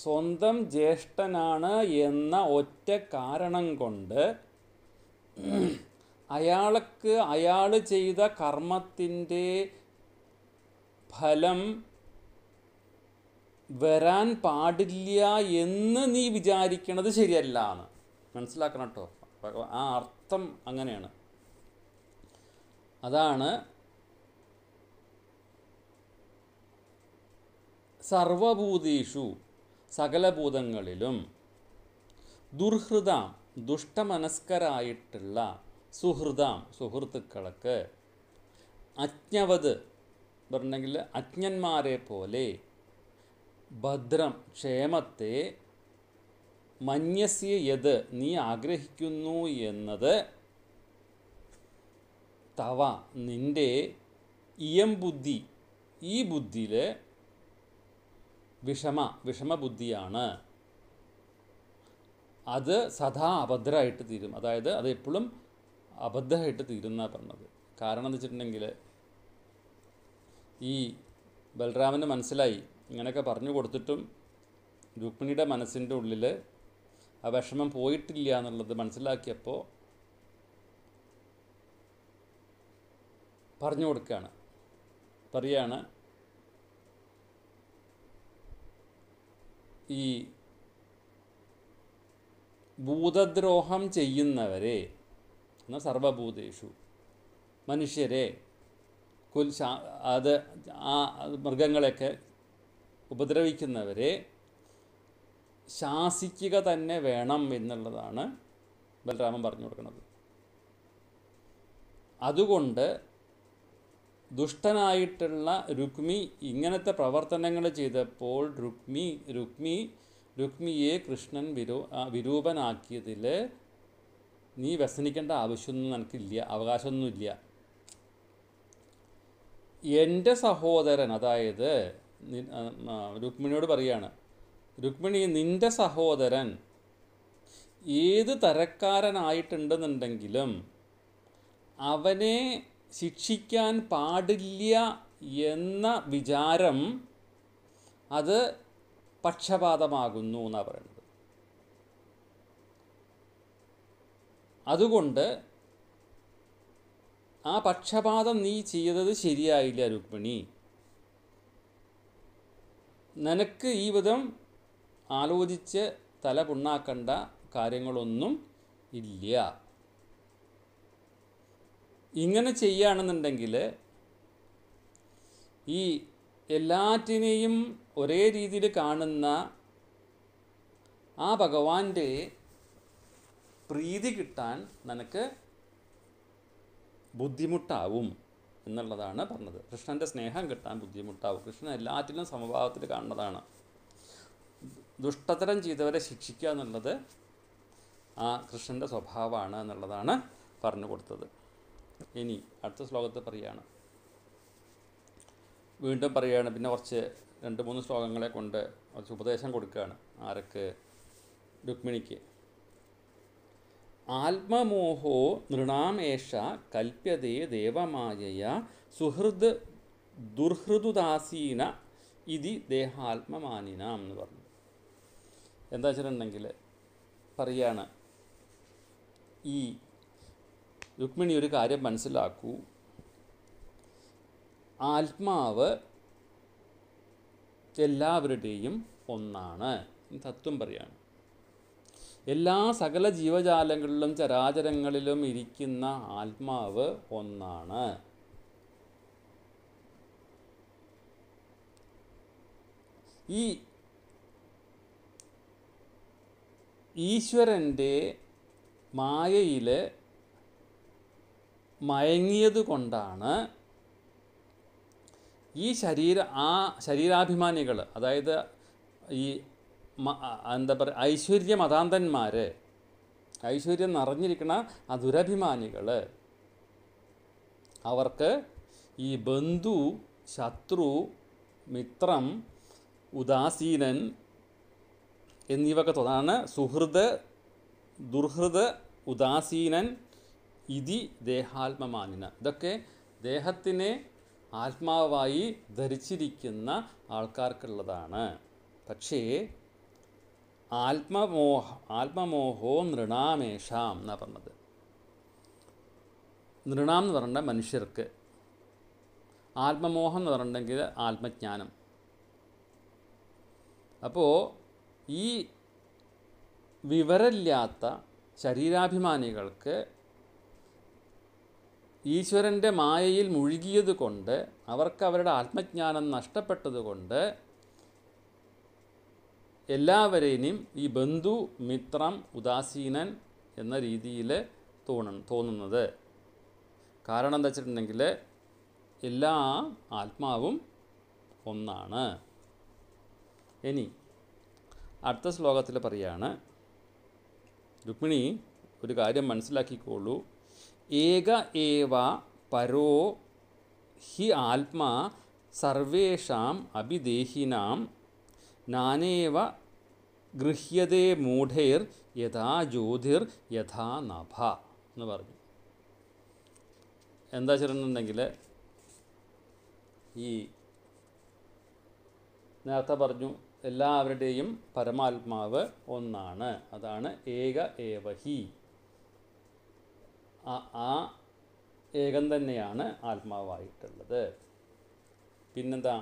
S1: സ്വന്തം ജ്യേഷ്ഠനാണ് എന്ന ഒറ്റ കാരണം കൊണ്ട് അയാൾക്ക് അയാൾ ചെയ്ത കർമ്മത്തിൻ്റെ ഫലം വരാൻ പാടില്ല എന്ന് നീ വിചാരിക്കണത് ശരിയല്ല എന്ന് മനസ്സിലാക്കണം കേട്ടോ ആ അർത്ഥം അങ്ങനെയാണ് അതാണ് സർവഭൂതീഷു സകലഭൂതങ്ങളിലും ദുർഹൃത ദുഷ്ടമനസ്കരായിട്ടുള്ള സുഹൃതാം സുഹൃത്തുക്കളൊക്കെ അജ്ഞവത് പറഞ്ഞെങ്കിൽ അജ്ഞന്മാരെ പോലെ ഭദ്രം ക്ഷേമത്തെ മന്യസ്യ യത് നീ ആഗ്രഹിക്കുന്നു എന്നത് തവ നിൻ്റെ ഇയം ബുദ്ധി ഈ ബുദ്ധിയിൽ വിഷമ വിഷമബുദ്ധിയാണ് അത് സദാ അഭദ്രമായിട്ട് തീരും അതായത് അത് എപ്പോഴും അബദ്ധമായിട്ട് തീരുന്നാ പറഞ്ഞത് കാരണം എന്ന് വെച്ചിട്ടുണ്ടെങ്കിൽ ഈ ബലറാമന് മനസ്സിലായി ഇങ്ങനെയൊക്കെ പറഞ്ഞു കൊടുത്തിട്ടും രുക്മിണിയുടെ മനസ്സിൻ്റെ ഉള്ളിൽ ആ വിഷമം പോയിട്ടില്ല എന്നുള്ളത് മനസ്സിലാക്കിയപ്പോൾ പറഞ്ഞു കൊടുക്കുകയാണ് പറയാണ് ഈ ഭൂതദ്രോഹം ചെയ്യുന്നവരെ എന്നാൽ സർവഭൂതേഷു മനുഷ്യരെ കുൽ അത് ആ മൃഗങ്ങളെയൊക്കെ ഉപദ്രവിക്കുന്നവരെ ശാസിക്കുക തന്നെ വേണം എന്നുള്ളതാണ് ബലരാമൻ പറഞ്ഞു കൊടുക്കുന്നത് അതുകൊണ്ട് ദുഷ്ടനായിട്ടുള്ള രുക്മി ഇങ്ങനത്തെ പ്രവർത്തനങ്ങൾ ചെയ്തപ്പോൾ രുക്മി രുക്മി രുക്മിയെ കൃഷ്ണൻ വിരൂ വിരൂപനാക്കിയതിൽ നീ വ്യസനിക്കേണ്ട ആവശ്യമൊന്നും നിനക്കില്ല അവകാശമൊന്നുമില്ല എൻ്റെ സഹോദരൻ അതായത് രുക്മിണിയോട് പറയാണ് രുക്മിണി നിൻ്റെ സഹോദരൻ ഏത് തരക്കാരനായിട്ടുണ്ടെന്നുണ്ടെങ്കിലും അവനെ ശിക്ഷിക്കാൻ പാടില്ല എന്ന വിചാരം അത് പക്ഷപാതമാകുന്നു എന്നാണ് പറയുന്നത് അതുകൊണ്ട് ആ പക്ഷപാതം നീ ചെയ്തത് ശരിയായില്ല രുക്മിണി നിനക്ക് ഈ വിധം ആലോചിച്ച് തല പുണ്ണാക്കേണ്ട കാര്യങ്ങളൊന്നും ഇല്ല ഇങ്ങനെ ചെയ്യുകയാണെന്നുണ്ടെങ്കിൽ ഈ എല്ലാറ്റിനെയും ഒരേ രീതിയിൽ കാണുന്ന ആ ഭഗവാന്റെ പ്രീതി കിട്ടാൻ നിനക്ക് ബുദ്ധിമുട്ടാവും എന്നുള്ളതാണ് പറഞ്ഞത് കൃഷ്ണൻ്റെ സ്നേഹം കിട്ടാൻ ബുദ്ധിമുട്ടാവും കൃഷ്ണൻ എല്ലാറ്റിലും സമഭാവത്തിൽ കാണുന്നതാണ് ദുഷ്ടതരം ചെയ്തവരെ ശിക്ഷിക്കുക എന്നുള്ളത് ആ കൃഷ്ണൻ്റെ സ്വഭാവമാണ് എന്നുള്ളതാണ് പറഞ്ഞു കൊടുത്തത് ഇനി അടുത്ത ശ്ലോകത്തിൽ പറയുകയാണ് വീണ്ടും പറയുകയാണ് പിന്നെ കുറച്ച് രണ്ട് മൂന്ന് ശ്ലോകങ്ങളെ കൊണ്ട് കുറച്ച് ഉപദേശം കൊടുക്കുകയാണ് ആരൊക്കെ രുക്മിണിക്ക് ആത്മമോഹോ നൃണാമേഷ കൽപ്യതേ ദേവമായയ സുഹൃദ് ദുർഹൃദുദാസീന ഇതി ദേഹാത്മമാനിന എന്ന് പറഞ്ഞു എന്താ വെച്ചിട്ടുണ്ടെങ്കിൽ പറയാണ് ഈ രുക്മിണി ഒരു കാര്യം മനസ്സിലാക്കൂ ആത്മാവ് എല്ലാവരുടെയും ഒന്നാണ് തത്വം പറയാണ് എല്ലാ സകല ജീവജാലങ്ങളിലും ചരാചരങ്ങളിലും ഇരിക്കുന്ന ആത്മാവ് ഒന്നാണ് ഈ ഈശ്വരൻ്റെ മായയിൽ മയങ്ങിയതുകൊണ്ടാണ് ഈ ശരീര ആ ശരീരാഭിമാനികൾ അതായത് ഈ എന്താ പറയുക ഐശ്വര്യ മതാന്തന്മാർ ഐശ്വര്യം നിറഞ്ഞിരിക്കുന്ന ആ ദുരഭിമാനികൾ അവർക്ക് ഈ ബന്ധു ശത്രു മിത്രം ഉദാസീനൻ എന്നിവയൊക്കെ തോന്നാണ് സുഹൃത് ദുർഹൃത് ഉദാസീനൻ ഇതി ദേഹാത്മമാനിന ഇതൊക്കെ ദേഹത്തിനെ ആത്മാവായി ധരിച്ചിരിക്കുന്ന ആൾക്കാർക്കുള്ളതാണ് പക്ഷേ ആത്മമോഹ ആത്മമോഹോ നൃണാമേഷാം എന്നാണ് പറഞ്ഞത് നൃണാം എന്ന് പറഞ്ഞ മനുഷ്യർക്ക് ആത്മമോഹം എന്ന് പറഞ്ഞിട്ടുണ്ടെങ്കിൽ ആത്മജ്ഞാനം അപ്പോൾ ഈ വിവരമില്ലാത്ത ശരീരാഭിമാനികൾക്ക് ഈശ്വരൻ്റെ മായയിൽ മുഴുകിയത് കൊണ്ട് അവർക്ക് അവരുടെ ആത്മജ്ഞാനം നഷ്ടപ്പെട്ടതുകൊണ്ട് എല്ലാവരെയും ഈ ബന്ധു മിത്രം ഉദാസീനൻ എന്ന രീതിയിൽ തോന്ന തോന്നുന്നത് കാരണം എന്താ വെച്ചിട്ടുണ്ടെങ്കിൽ എല്ലാ ആത്മാവും ഒന്നാണ് ഇനി അടുത്ത ശ്ലോകത്തിൽ പറയാണ് രുക്മിണി ഒരു കാര്യം മനസ്സിലാക്കിക്കോളൂ ഏക ഏവ പരോ ഹി ആത്മാ സർവേഷാം അഭിദേഹിനാം നാനേവ ഗൃഹ്യതേ മൂഢേർ യഥാ ജ്യോതിർ യഥാ നഭ എന്ന് പറഞ്ഞു എന്താ ചെയ്യണമെന്നുണ്ടെങ്കിൽ ഈ നേരത്തെ പറഞ്ഞു എല്ലാവരുടെയും പരമാത്മാവ് ഒന്നാണ് അതാണ് ഏക ഏവഹി ആ ഏകം തന്നെയാണ് ആത്മാവായിട്ടുള്ളത് പിന്നെന്താ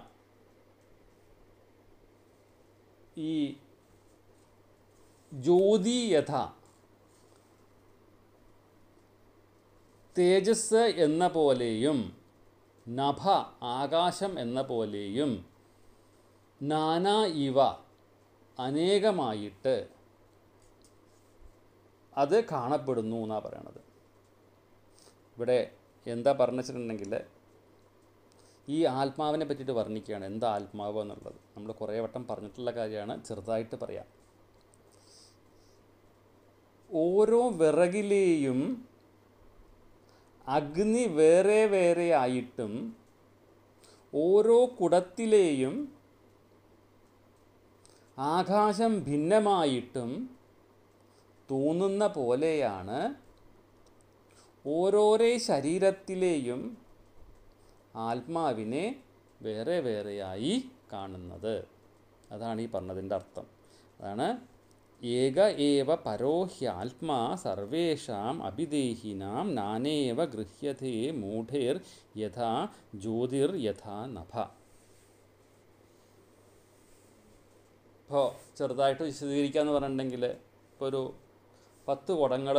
S1: ഈ യഥ തേജസ് എന്ന പോലെയും നഭ ആകാശം എന്ന പോലെയും നാനാ ഇവ അനേകമായിട്ട് അത് കാണപ്പെടുന്നു എന്നാണ് പറയണത് ഇവിടെ എന്താ പറഞ്ഞിട്ടുണ്ടെങ്കിൽ ഈ ആത്മാവിനെ പറ്റിയിട്ട് വർണ്ണിക്കുകയാണ് എന്താ ആത്മാവ് എന്നുള്ളത് നമ്മൾ കുറേ വട്ടം പറഞ്ഞിട്ടുള്ള കാര്യമാണ് ചെറുതായിട്ട് പറയാം ഓരോ വിറകിലെയും അഗ്നി വേറെ വേറെ ആയിട്ടും ഓരോ കുടത്തിലെയും ആകാശം ഭിന്നമായിട്ടും തോന്നുന്ന പോലെയാണ് ഓരോരേ ശരീരത്തിലെയും ആത്മാവിനെ വേറെ വേറെയായി കാണുന്നത് അതാണ് ഈ പറഞ്ഞതിൻ്റെ അർത്ഥം അതാണ് ഏക ഏവ പരോഹ്യ ആത്മാ സർവേഷാം അഭിദേഹിനാം നാനേവ ഗൃഹ്യതേ മൂഢേർ യഥാ ജ്യോതിർ യഥാ നഭ ഇപ്പോൾ ചെറുതായിട്ട് വിശദീകരിക്കുക എന്ന് പറഞ്ഞിട്ടുണ്ടെങ്കിൽ ഇപ്പോൾ ഒരു പത്ത് കുടങ്ങൾ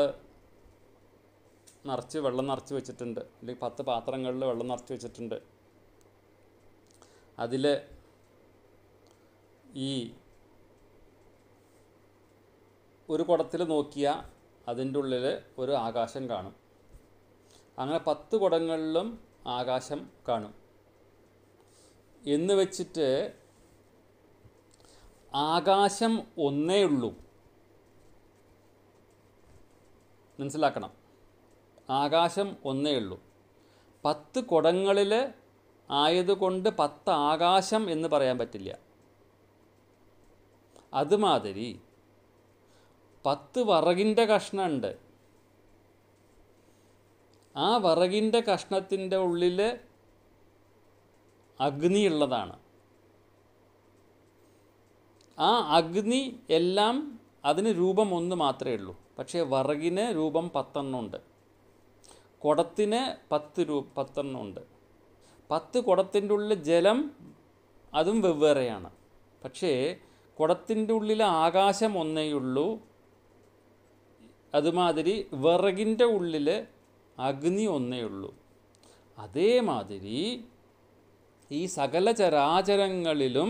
S1: നിറച്ച് വെള്ളം നിറച്ച് വെച്ചിട്ടുണ്ട് അല്ലെങ്കിൽ പത്ത് പാത്രങ്ങളിൽ വെള്ളം നിറച്ച് വെച്ചിട്ടുണ്ട് അതിൽ ഈ ഒരു കുടത്തിൽ നോക്കിയാൽ അതിൻ്റെ ഉള്ളിൽ ഒരു ആകാശം കാണും അങ്ങനെ പത്ത് കുടങ്ങളിലും ആകാശം കാണും എന്ന് വെച്ചിട്ട് ആകാശം ഒന്നേ ഉള്ളൂ മനസ്സിലാക്കണം ആകാശം ഒന്നേ ഉള്ളൂ പത്ത് കുടങ്ങളിൽ ആയതുകൊണ്ട് പത്ത് ആകാശം എന്ന് പറയാൻ പറ്റില്ല അതുമാതിരി പത്ത് വറകിൻ്റെ കഷ്ണമുണ്ട് ആ വറകിൻ്റെ കഷ്ണത്തിൻ്റെ ഉള്ളിൽ അഗ്നിയുള്ളതാണ് ആ അഗ്നി എല്ലാം അതിന് രൂപം ഒന്ന് മാത്രമേ ഉള്ളൂ പക്ഷേ വറകിന് രൂപം പത്തെണ്ണം ഉണ്ട് കുടത്തിന് പത്ത് രൂ പത്തെണ്ണം ഉണ്ട് പത്ത് കുടത്തിൻ്റെ ഉള്ളിൽ ജലം അതും വെവ്വേറെയാണ് പക്ഷേ കുടത്തിൻ്റെ ഉള്ളിലെ ആകാശം ഒന്നേയുള്ളൂ അതുമാതിരി വിറകിൻ്റെ ഉള്ളിൽ അഗ്നി ഒന്നേയുള്ളൂ അതേമാതിരി ഈ സകല ചരാചരങ്ങളിലും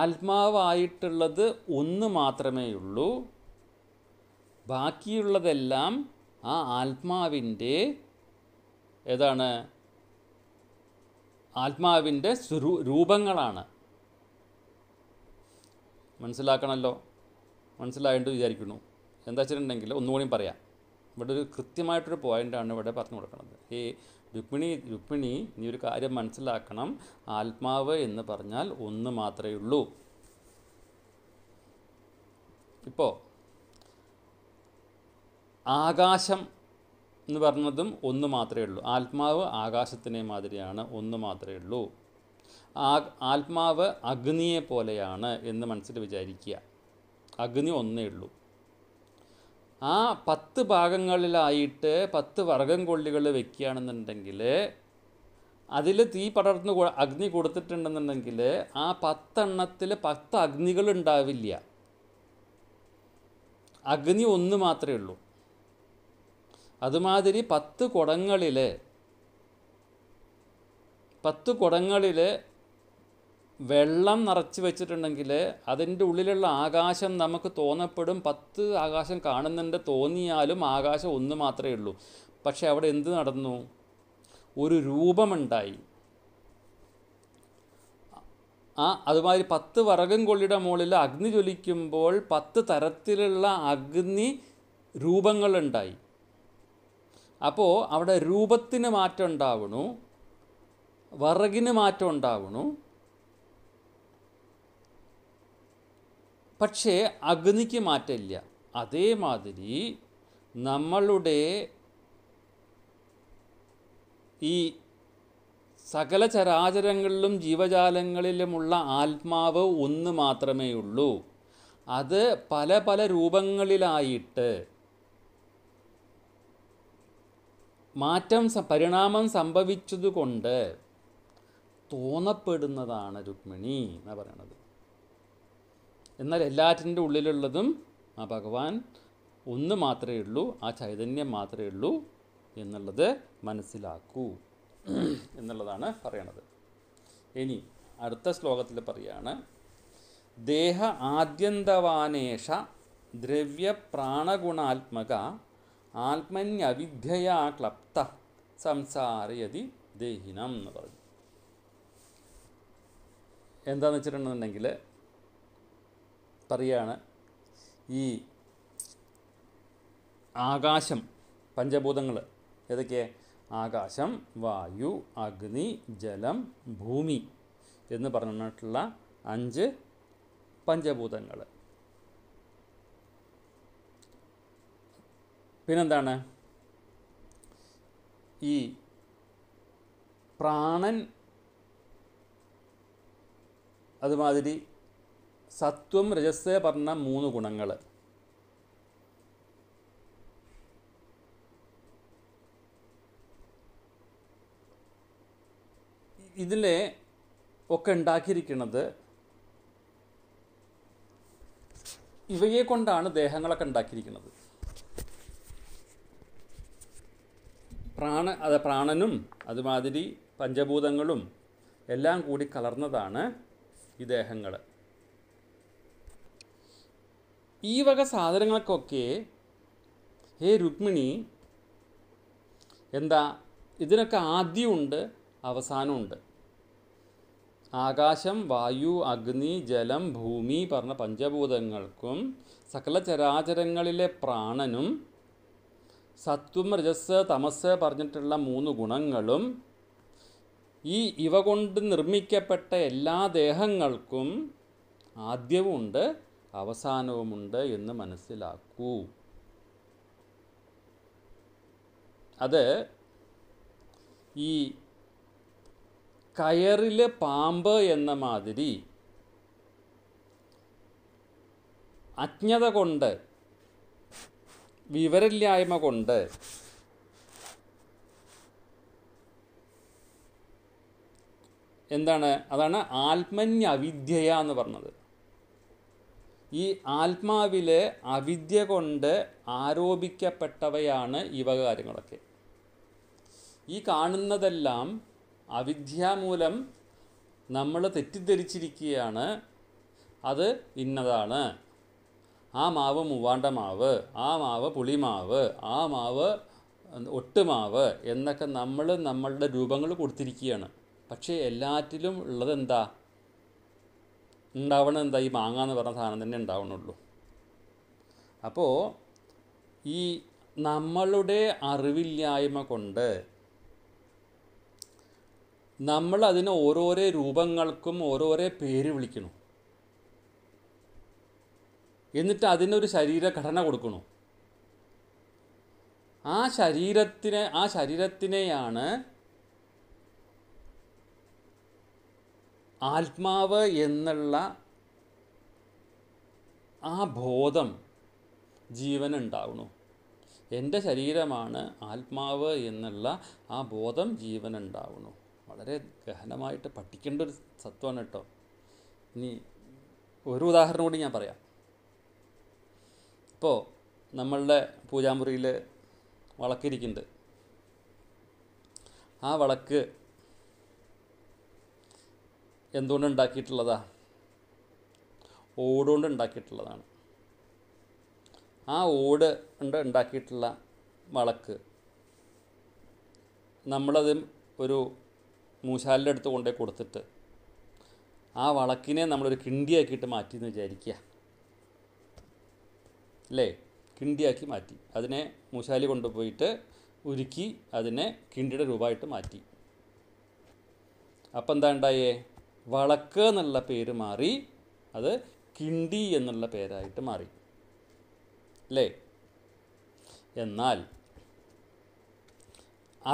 S1: ആത്മാവായിട്ടുള്ളത് ഒന്ന് മാത്രമേയുള്ളൂ ബാക്കിയുള്ളതെല്ലാം ആ ആത്മാവിൻ്റെ ഏതാണ് ആത്മാവിൻ്റെ രൂപങ്ങളാണ് മനസ്സിലാക്കണമല്ലോ മനസ്സിലായിട്ട് വിചാരിക്കുന്നു എന്താ വെച്ചിട്ടുണ്ടെങ്കിൽ ഒന്നുകൂടിയും പറയാം ഇവിടെ ഒരു കൃത്യമായിട്ടൊരു പോയിൻ്റാണ് ഇവിടെ പറഞ്ഞു കൊടുക്കുന്നത് ഈ രുക്മിണി രുക്മിണി നീ ഒരു കാര്യം മനസ്സിലാക്കണം ആത്മാവ് എന്ന് പറഞ്ഞാൽ ഒന്ന് മാത്രമേ ഉള്ളൂ ഇപ്പോൾ ആകാശം എന്ന് പറഞ്ഞതും ഒന്ന് മാത്രമേ ഉള്ളൂ ആത്മാവ് ആകാശത്തിനെ മാതിരിയാണ് ഒന്ന് മാത്രമേ ഉള്ളൂ ആ ആത്മാവ് അഗ്നിയെ പോലെയാണ് എന്ന് മനസ്സിൽ വിചാരിക്കുക അഗ്നി ഒന്നേ ഉള്ളൂ ആ പത്ത് ഭാഗങ്ങളിലായിട്ട് പത്ത് വർഗം കൊള്ളികൾ വെക്കുകയാണെന്നുണ്ടെങ്കിൽ അതിൽ തീ പടർന്ന് അഗ്നി കൊടുത്തിട്ടുണ്ടെന്നുണ്ടെങ്കിൽ ആ പത്തെണ്ണത്തിൽ പത്ത് അഗ്നികൾ ഉണ്ടാവില്ല അഗ്നി ഒന്ന് മാത്രമേ ഉള്ളൂ അതുമാതിരി പത്ത് കുടങ്ങളിൽ പത്ത് കുടങ്ങളിൽ വെള്ളം നിറച്ച് വെച്ചിട്ടുണ്ടെങ്കിൽ അതിൻ്റെ ഉള്ളിലുള്ള ആകാശം നമുക്ക് തോന്നപ്പെടും പത്ത് ആകാശം കാണുന്നുണ്ട് തോന്നിയാലും ആകാശം ഒന്ന് മാത്രമേ ഉള്ളൂ പക്ഷേ അവിടെ എന്ത് നടന്നു ഒരു രൂപമുണ്ടായി ആ അതുമാതിരി പത്ത് വറകും കൊള്ളിയുടെ മുകളിൽ അഗ്നി ജ്വലിക്കുമ്പോൾ പത്ത് തരത്തിലുള്ള അഗ്നി രൂപങ്ങളുണ്ടായി അപ്പോൾ അവിടെ രൂപത്തിന് മാറ്റം ഉണ്ടാവണു വറകിന് മാറ്റം ഉണ്ടാവണു പക്ഷേ അഗ്നിക്ക് മാറ്റമില്ല അതേമാതിരി നമ്മളുടെ ഈ സകല ചരാചരങ്ങളിലും ജീവജാലങ്ങളിലുമുള്ള ആത്മാവ് ഒന്ന് മാത്രമേ ഉള്ളൂ അത് പല പല രൂപങ്ങളിലായിട്ട് മാറ്റം പരിണാമം സംഭവിച്ചതുകൊണ്ട് തോന്നപ്പെടുന്നതാണ് രുക്മിണി എന്ന് പറയണത് എന്നാൽ എല്ലാറ്റിൻ്റെ ഉള്ളിലുള്ളതും ആ ഭഗവാൻ ഒന്ന് മാത്രമേ ഉള്ളൂ ആ ചൈതന്യം മാത്രമേ ഉള്ളൂ എന്നുള്ളത് മനസ്സിലാക്കൂ എന്നുള്ളതാണ് പറയണത് ഇനി അടുത്ത ശ്ലോകത്തിൽ പറയാണ് ദേഹ ആദ്യന്തവാനേഷ ദ്രവ്യ പ്രാണഗുണാത്മക ആത്മന്യവിദ്യയാ ക്ലപ്ത സംസാരയതി ദേഹിനം എന്ന് പറഞ്ഞു എന്താണെന്ന് വെച്ചിട്ടുണ്ടെന്നുണ്ടെങ്കിൽ പറയാണ് ഈ ആകാശം പഞ്ചഭൂതങ്ങൾ ഏതൊക്കെ ആകാശം വായു അഗ്നി ജലം ഭൂമി എന്ന് പറഞ്ഞിട്ടുള്ള അഞ്ച് പഞ്ചഭൂതങ്ങൾ പിന്നെന്താണ് ഈ പ്രാണൻ അതുമാതിരി സത്വം രജസ് പറഞ്ഞ മൂന്ന് ഗുണങ്ങൾ ഇതിലെ ഒക്കെ ഉണ്ടാക്കിയിരിക്കുന്നത് ഇവയെ കൊണ്ടാണ് ദേഹങ്ങളൊക്കെ ഉണ്ടാക്കിയിരിക്കുന്നത് പ്രാണ അത് പ്രാണനും അതുമാതിരി പഞ്ചഭൂതങ്ങളും എല്ലാം കൂടി കലർന്നതാണ് ഈ ദേഹങ്ങൾ ഈ വക സാധനങ്ങൾക്കൊക്കെ ഹേ രുക്മിണി എന്താ ഇതിനൊക്കെ ആദ്യമുണ്ട് അവസാനമുണ്ട് ആകാശം വായു അഗ്നി ജലം ഭൂമി പറഞ്ഞ പഞ്ചഭൂതങ്ങൾക്കും സകല ചരാചരങ്ങളിലെ പ്രാണനും സത്വം രജസ് തമസ് പറഞ്ഞിട്ടുള്ള മൂന്ന് ഗുണങ്ങളും ഈ ഇവ കൊണ്ട് നിർമ്മിക്കപ്പെട്ട എല്ലാ ദേഹങ്ങൾക്കും ആദ്യവുമുണ്ട് അവസാനവുമുണ്ട് എന്ന് മനസ്സിലാക്കൂ അത് ഈ കയറിൽ പാമ്പ് എന്ന മാതിരി അജ്ഞത കൊണ്ട് വിവരമില്ലായ്മ കൊണ്ട് എന്താണ് അതാണ് ആത്മന്യ അവിദ്യയ എന്ന് പറഞ്ഞത് ഈ ആത്മാവിലെ അവിദ്യ കൊണ്ട് ആരോപിക്കപ്പെട്ടവയാണ് ഈ വക കാര്യങ്ങളൊക്കെ ഈ കാണുന്നതെല്ലാം മൂലം നമ്മൾ തെറ്റിദ്ധരിച്ചിരിക്കുകയാണ് അത് ഇന്നതാണ് ആ മാവ് മൂവാണ്ട മാവ് ആ മാവ് പുളിമാവ് ആ മാവ് ഒട്ടുമാവ് എന്നൊക്കെ നമ്മൾ നമ്മളുടെ രൂപങ്ങൾ കൊടുത്തിരിക്കുകയാണ് പക്ഷേ എല്ലാറ്റിലും ഉള്ളത് എന്താ ഉണ്ടാവണം എന്താ ഈ മാങ്ങ എന്ന് പറഞ്ഞ സാധനം തന്നെ ഉണ്ടാവണുള്ളൂ അപ്പോൾ ഈ നമ്മളുടെ അറിവില്ലായ്മ കൊണ്ട് നമ്മൾ അതിന് ഓരോരോ രൂപങ്ങൾക്കും ഓരോരോ പേര് വിളിക്കണം എന്നിട്ട് അതിനൊരു ശരീരഘടന കൊടുക്കണു ആ ശരീരത്തിനെ ആ ശരീരത്തിനെയാണ് ആത്മാവ് എന്നുള്ള ആ ബോധം ജീവനുണ്ടാവണു എൻ്റെ ശരീരമാണ് ആത്മാവ് എന്നുള്ള ആ ബോധം ജീവനുണ്ടാവണു വളരെ ഗഹനമായിട്ട് പഠിക്കേണ്ട ഒരു സത്വമാണ് കേട്ടോ ഇനി ഒരു ഉദാഹരണം കൂടി ഞാൻ പറയാം ഇപ്പോൾ നമ്മളുടെ പൂജാമുറിയിൽ വളക്കിരിക്കുന്നുണ്ട് ആ വളക്ക് എന്തുകൊണ്ട് ഉണ്ടാക്കിയിട്ടുള്ളതാ ഓടുകൊണ്ട് ഉണ്ടാക്കിയിട്ടുള്ളതാണ് ആ ഓട് കൊണ്ട് ഉണ്ടാക്കിയിട്ടുള്ള വളക്ക് നമ്മളത് ഒരു മൂശാലിൻ്റെ അടുത്ത് കൊണ്ടുപോയി കൊടുത്തിട്ട് ആ വളക്കിനെ നമ്മളൊരു കിണ്ടിയാക്കിയിട്ട് മാറ്റി എന്ന് വിചാരിക്കുക അല്ലേ കിണ്ടിയാക്കി മാറ്റി അതിനെ മൂശാലി കൊണ്ടുപോയിട്ട് ഉരുക്കി അതിനെ കിണ്ടിയുടെ രൂപമായിട്ട് മാറ്റി അപ്പം എന്താ ഉണ്ടായേ വളക്ക് എന്നുള്ള പേര് മാറി അത് കിണ്ടി എന്നുള്ള പേരായിട്ട് മാറി അല്ലേ എന്നാൽ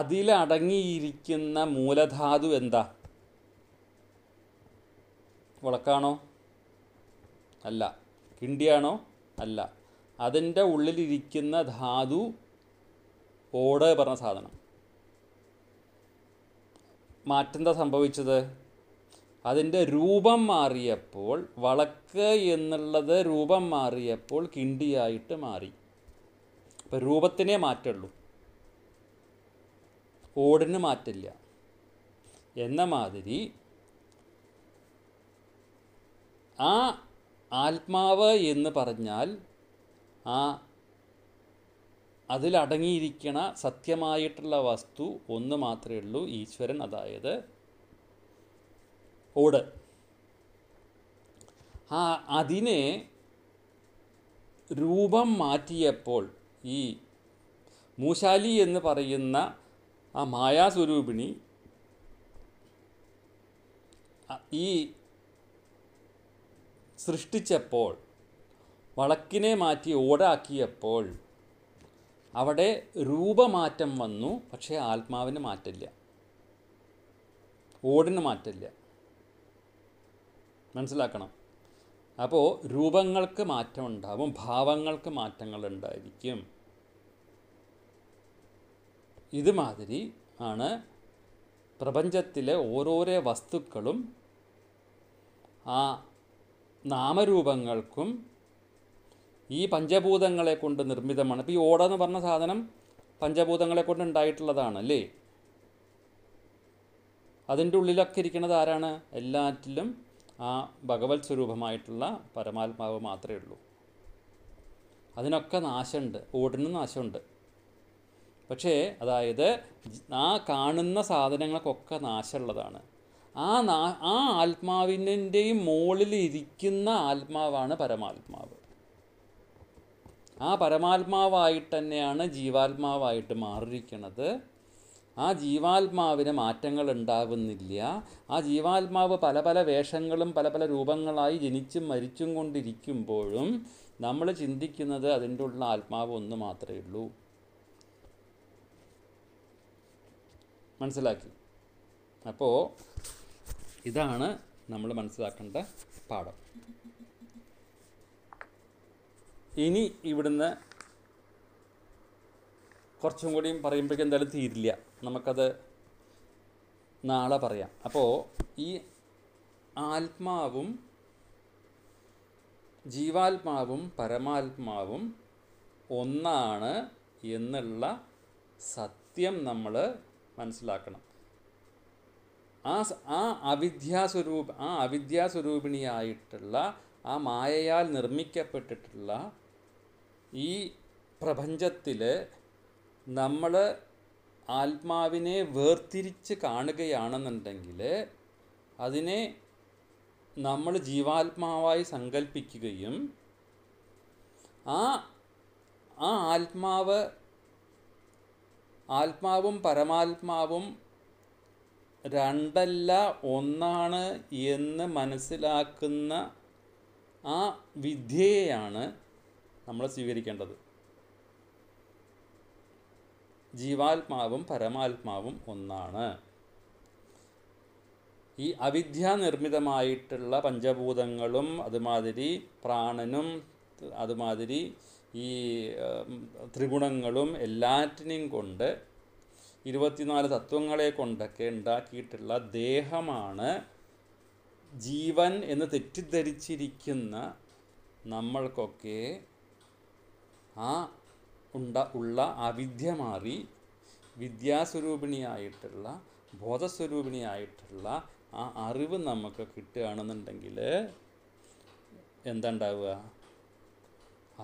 S1: അതിലടങ്ങിയിരിക്കുന്ന മൂലധാതു എന്താ വളക്കാണോ അല്ല കിണ്ടിയാണോ അല്ല അതിൻ്റെ ഉള്ളിലിരിക്കുന്ന ധാതു ഓട് പറഞ്ഞ സാധനം മാറ്റെന്താ സംഭവിച്ചത് അതിൻ്റെ രൂപം മാറിയപ്പോൾ വളക്ക് എന്നുള്ളത് രൂപം മാറിയപ്പോൾ കിണ്ടിയായിട്ട് മാറി അപ്പം രൂപത്തിനെ മാറ്റുള്ളൂ ഓടിന് മാറ്റില്ല എന്ന മാതിരി ആ ആത്മാവ് എന്ന് പറഞ്ഞാൽ ആ അതിലടങ്ങിയിരിക്കണ സത്യമായിട്ടുള്ള വസ്തു ഒന്ന് മാത്രമേ ഉള്ളൂ ഈശ്വരൻ അതായത് ഓട് ആ അതിനെ രൂപം മാറ്റിയപ്പോൾ ഈ മൂശാലി എന്ന് പറയുന്ന ആ മായാസ്വരൂപിണി ഈ സൃഷ്ടിച്ചപ്പോൾ വളക്കിനെ മാറ്റി ഓടാക്കിയപ്പോൾ അവിടെ രൂപമാറ്റം വന്നു പക്ഷേ ആത്മാവിന് മാറ്റില്ല ഓടിന് മാറ്റില്ല മനസ്സിലാക്കണം അപ്പോൾ രൂപങ്ങൾക്ക് മാറ്റം ഉണ്ടാവും ഭാവങ്ങൾക്ക് മാറ്റങ്ങൾ ഉണ്ടായിരിക്കും ഇതുമാതിരി ആണ് പ്രപഞ്ചത്തിലെ ഓരോരോ വസ്തുക്കളും ആ നാമരൂപങ്ങൾക്കും ഈ പഞ്ചഭൂതങ്ങളെ കൊണ്ട് നിർമ്മിതമാണ് ഇപ്പോൾ ഈ ഓട എന്ന് പറഞ്ഞ സാധനം പഞ്ചഭൂതങ്ങളെ കൊണ്ട് ഉണ്ടായിട്ടുള്ളതാണ് അല്ലേ അതിൻ്റെ ഉള്ളിലൊക്കെ ഇരിക്കുന്നത് ആരാണ് എല്ലാറ്റിലും ആ ഭഗവത് സ്വരൂപമായിട്ടുള്ള പരമാത്മാവ് മാത്രമേ ഉള്ളൂ അതിനൊക്കെ നാശമുണ്ട് ഓടിനും നാശമുണ്ട് പക്ഷേ അതായത് ആ കാണുന്ന സാധനങ്ങൾക്കൊക്കെ നാശമുള്ളതാണ് ആ നാ ആ ആത്മാവിൻ്റെയും മുകളിൽ ഇരിക്കുന്ന ആത്മാവാണ് പരമാത്മാവ് ആ പരമാത്മാവായിട്ട് തന്നെയാണ് ജീവാത്മാവായിട്ട് മാറിയിരിക്കുന്നത് ആ ജീവാത്മാവിന് മാറ്റങ്ങൾ ഉണ്ടാകുന്നില്ല ആ ജീവാത്മാവ് പല പല വേഷങ്ങളും പല പല രൂപങ്ങളായി ജനിച്ചും മരിച്ചും കൊണ്ടിരിക്കുമ്പോഴും നമ്മൾ ചിന്തിക്കുന്നത് അതിൻ്റെ ഉള്ള ആത്മാവ് ഒന്ന് മാത്രമേ ഉള്ളൂ മനസ്സിലാക്കി അപ്പോൾ ഇതാണ് നമ്മൾ മനസ്സിലാക്കേണ്ട പാഠം ഇനി ഇവിടുന്ന് കുറച്ചും കൂടിയും പറയുമ്പോഴേക്കും എന്തായാലും തീരില്ല നമുക്കത് നാളെ പറയാം അപ്പോൾ ഈ ആത്മാവും ജീവാത്മാവും പരമാത്മാവും ഒന്നാണ് എന്നുള്ള സത്യം നമ്മൾ മനസ്സിലാക്കണം ആ ആ അവിദ്യാസ്വരൂപ ആ അവിദ്യാസ്വരൂപിണിയായിട്ടുള്ള ആ മായയാൽ നിർമ്മിക്കപ്പെട്ടിട്ടുള്ള ഈ പ്രപഞ്ചത്തിൽ നമ്മൾ ആത്മാവിനെ വേർതിരിച്ച് കാണുകയാണെന്നുണ്ടെങ്കിൽ അതിനെ നമ്മൾ ജീവാത്മാവായി സങ്കല്പിക്കുകയും ആ ആ ആത്മാവ് ആത്മാവും പരമാത്മാവും രണ്ടല്ല ഒന്നാണ് എന്ന് മനസ്സിലാക്കുന്ന ആ വിദ്യയെയാണ് നമ്മൾ സ്വീകരിക്കേണ്ടത് ജീവാത്മാവും പരമാത്മാവും ഒന്നാണ് ഈ അവിദ്യാനിർമ്മിതമായിട്ടുള്ള പഞ്ചഭൂതങ്ങളും അതുമാതിരി പ്രാണനും അതുമാതിരി ഈ ത്രിഗുണങ്ങളും എല്ലാറ്റിനെയും കൊണ്ട് ഇരുപത്തിനാല് തത്വങ്ങളെ കൊണ്ടൊക്കെ ഉണ്ടാക്കിയിട്ടുള്ള ദേഹമാണ് ജീവൻ എന്ന് തെറ്റിദ്ധരിച്ചിരിക്കുന്ന നമ്മൾക്കൊക്കെ ആ ഉണ്ട ഉള്ള അവിദ്യ മാറി വിദ്യാസ്വരൂപിണിയായിട്ടുള്ള ബോധസ്വരൂപിണിയായിട്ടുള്ള ആ അറിവ് നമുക്ക് കിട്ടുകയാണെന്നുണ്ടെങ്കിൽ എന്താ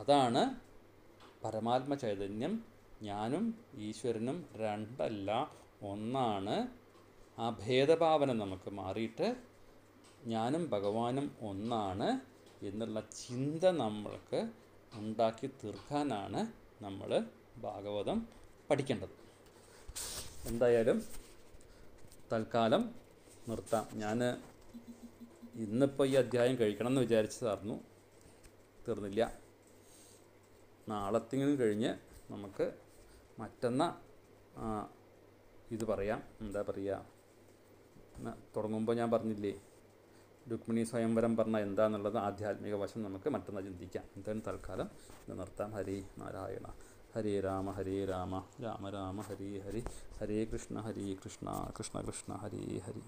S1: അതാണ് പരമാത്മ ചൈതന്യം ഞാനും ഈശ്വരനും രണ്ടല്ല ഒന്നാണ് ആ ഭേദഭാവന നമുക്ക് മാറിയിട്ട് ഞാനും ഭഗവാനും ഒന്നാണ് എന്നുള്ള ചിന്ത നമ്മൾക്ക് ഉണ്ടാക്കി തീർക്കാനാണ് നമ്മൾ ഭാഗവതം പഠിക്കേണ്ടത് എന്തായാലും തൽക്കാലം നിർത്താം ഞാൻ ഇന്നിപ്പോൾ ഈ അധ്യായം കഴിക്കണം എന്ന് വിചാരിച്ചതായിരുന്നു തീർന്നില്ല നാളത്തെങ്കിലും കഴിഞ്ഞ് നമുക്ക് മറ്റെന്ന ഇത് പറയാം എന്താ പറയുക തുടങ്ങുമ്പോൾ ഞാൻ പറഞ്ഞില്ലേ രുക്മിണി സ്വയംവരം പറഞ്ഞ എന്താണെന്നുള്ളത് ആധ്യാത്മിക വശം നമുക്ക് മറ്റൊന്ന് ചിന്തിക്കാം എന്തായാലും തൽക്കാലം ഇത് നിർത്താം ഹരി നാരായണ ഹരി രാമ ഹരി രാമ രാമ രാമ ഹരി ഹരി ഹരേ കൃഷ്ണ ഹരി കൃഷ്ണ കൃഷ്ണ കൃഷ്ണ ഹരി ഹരി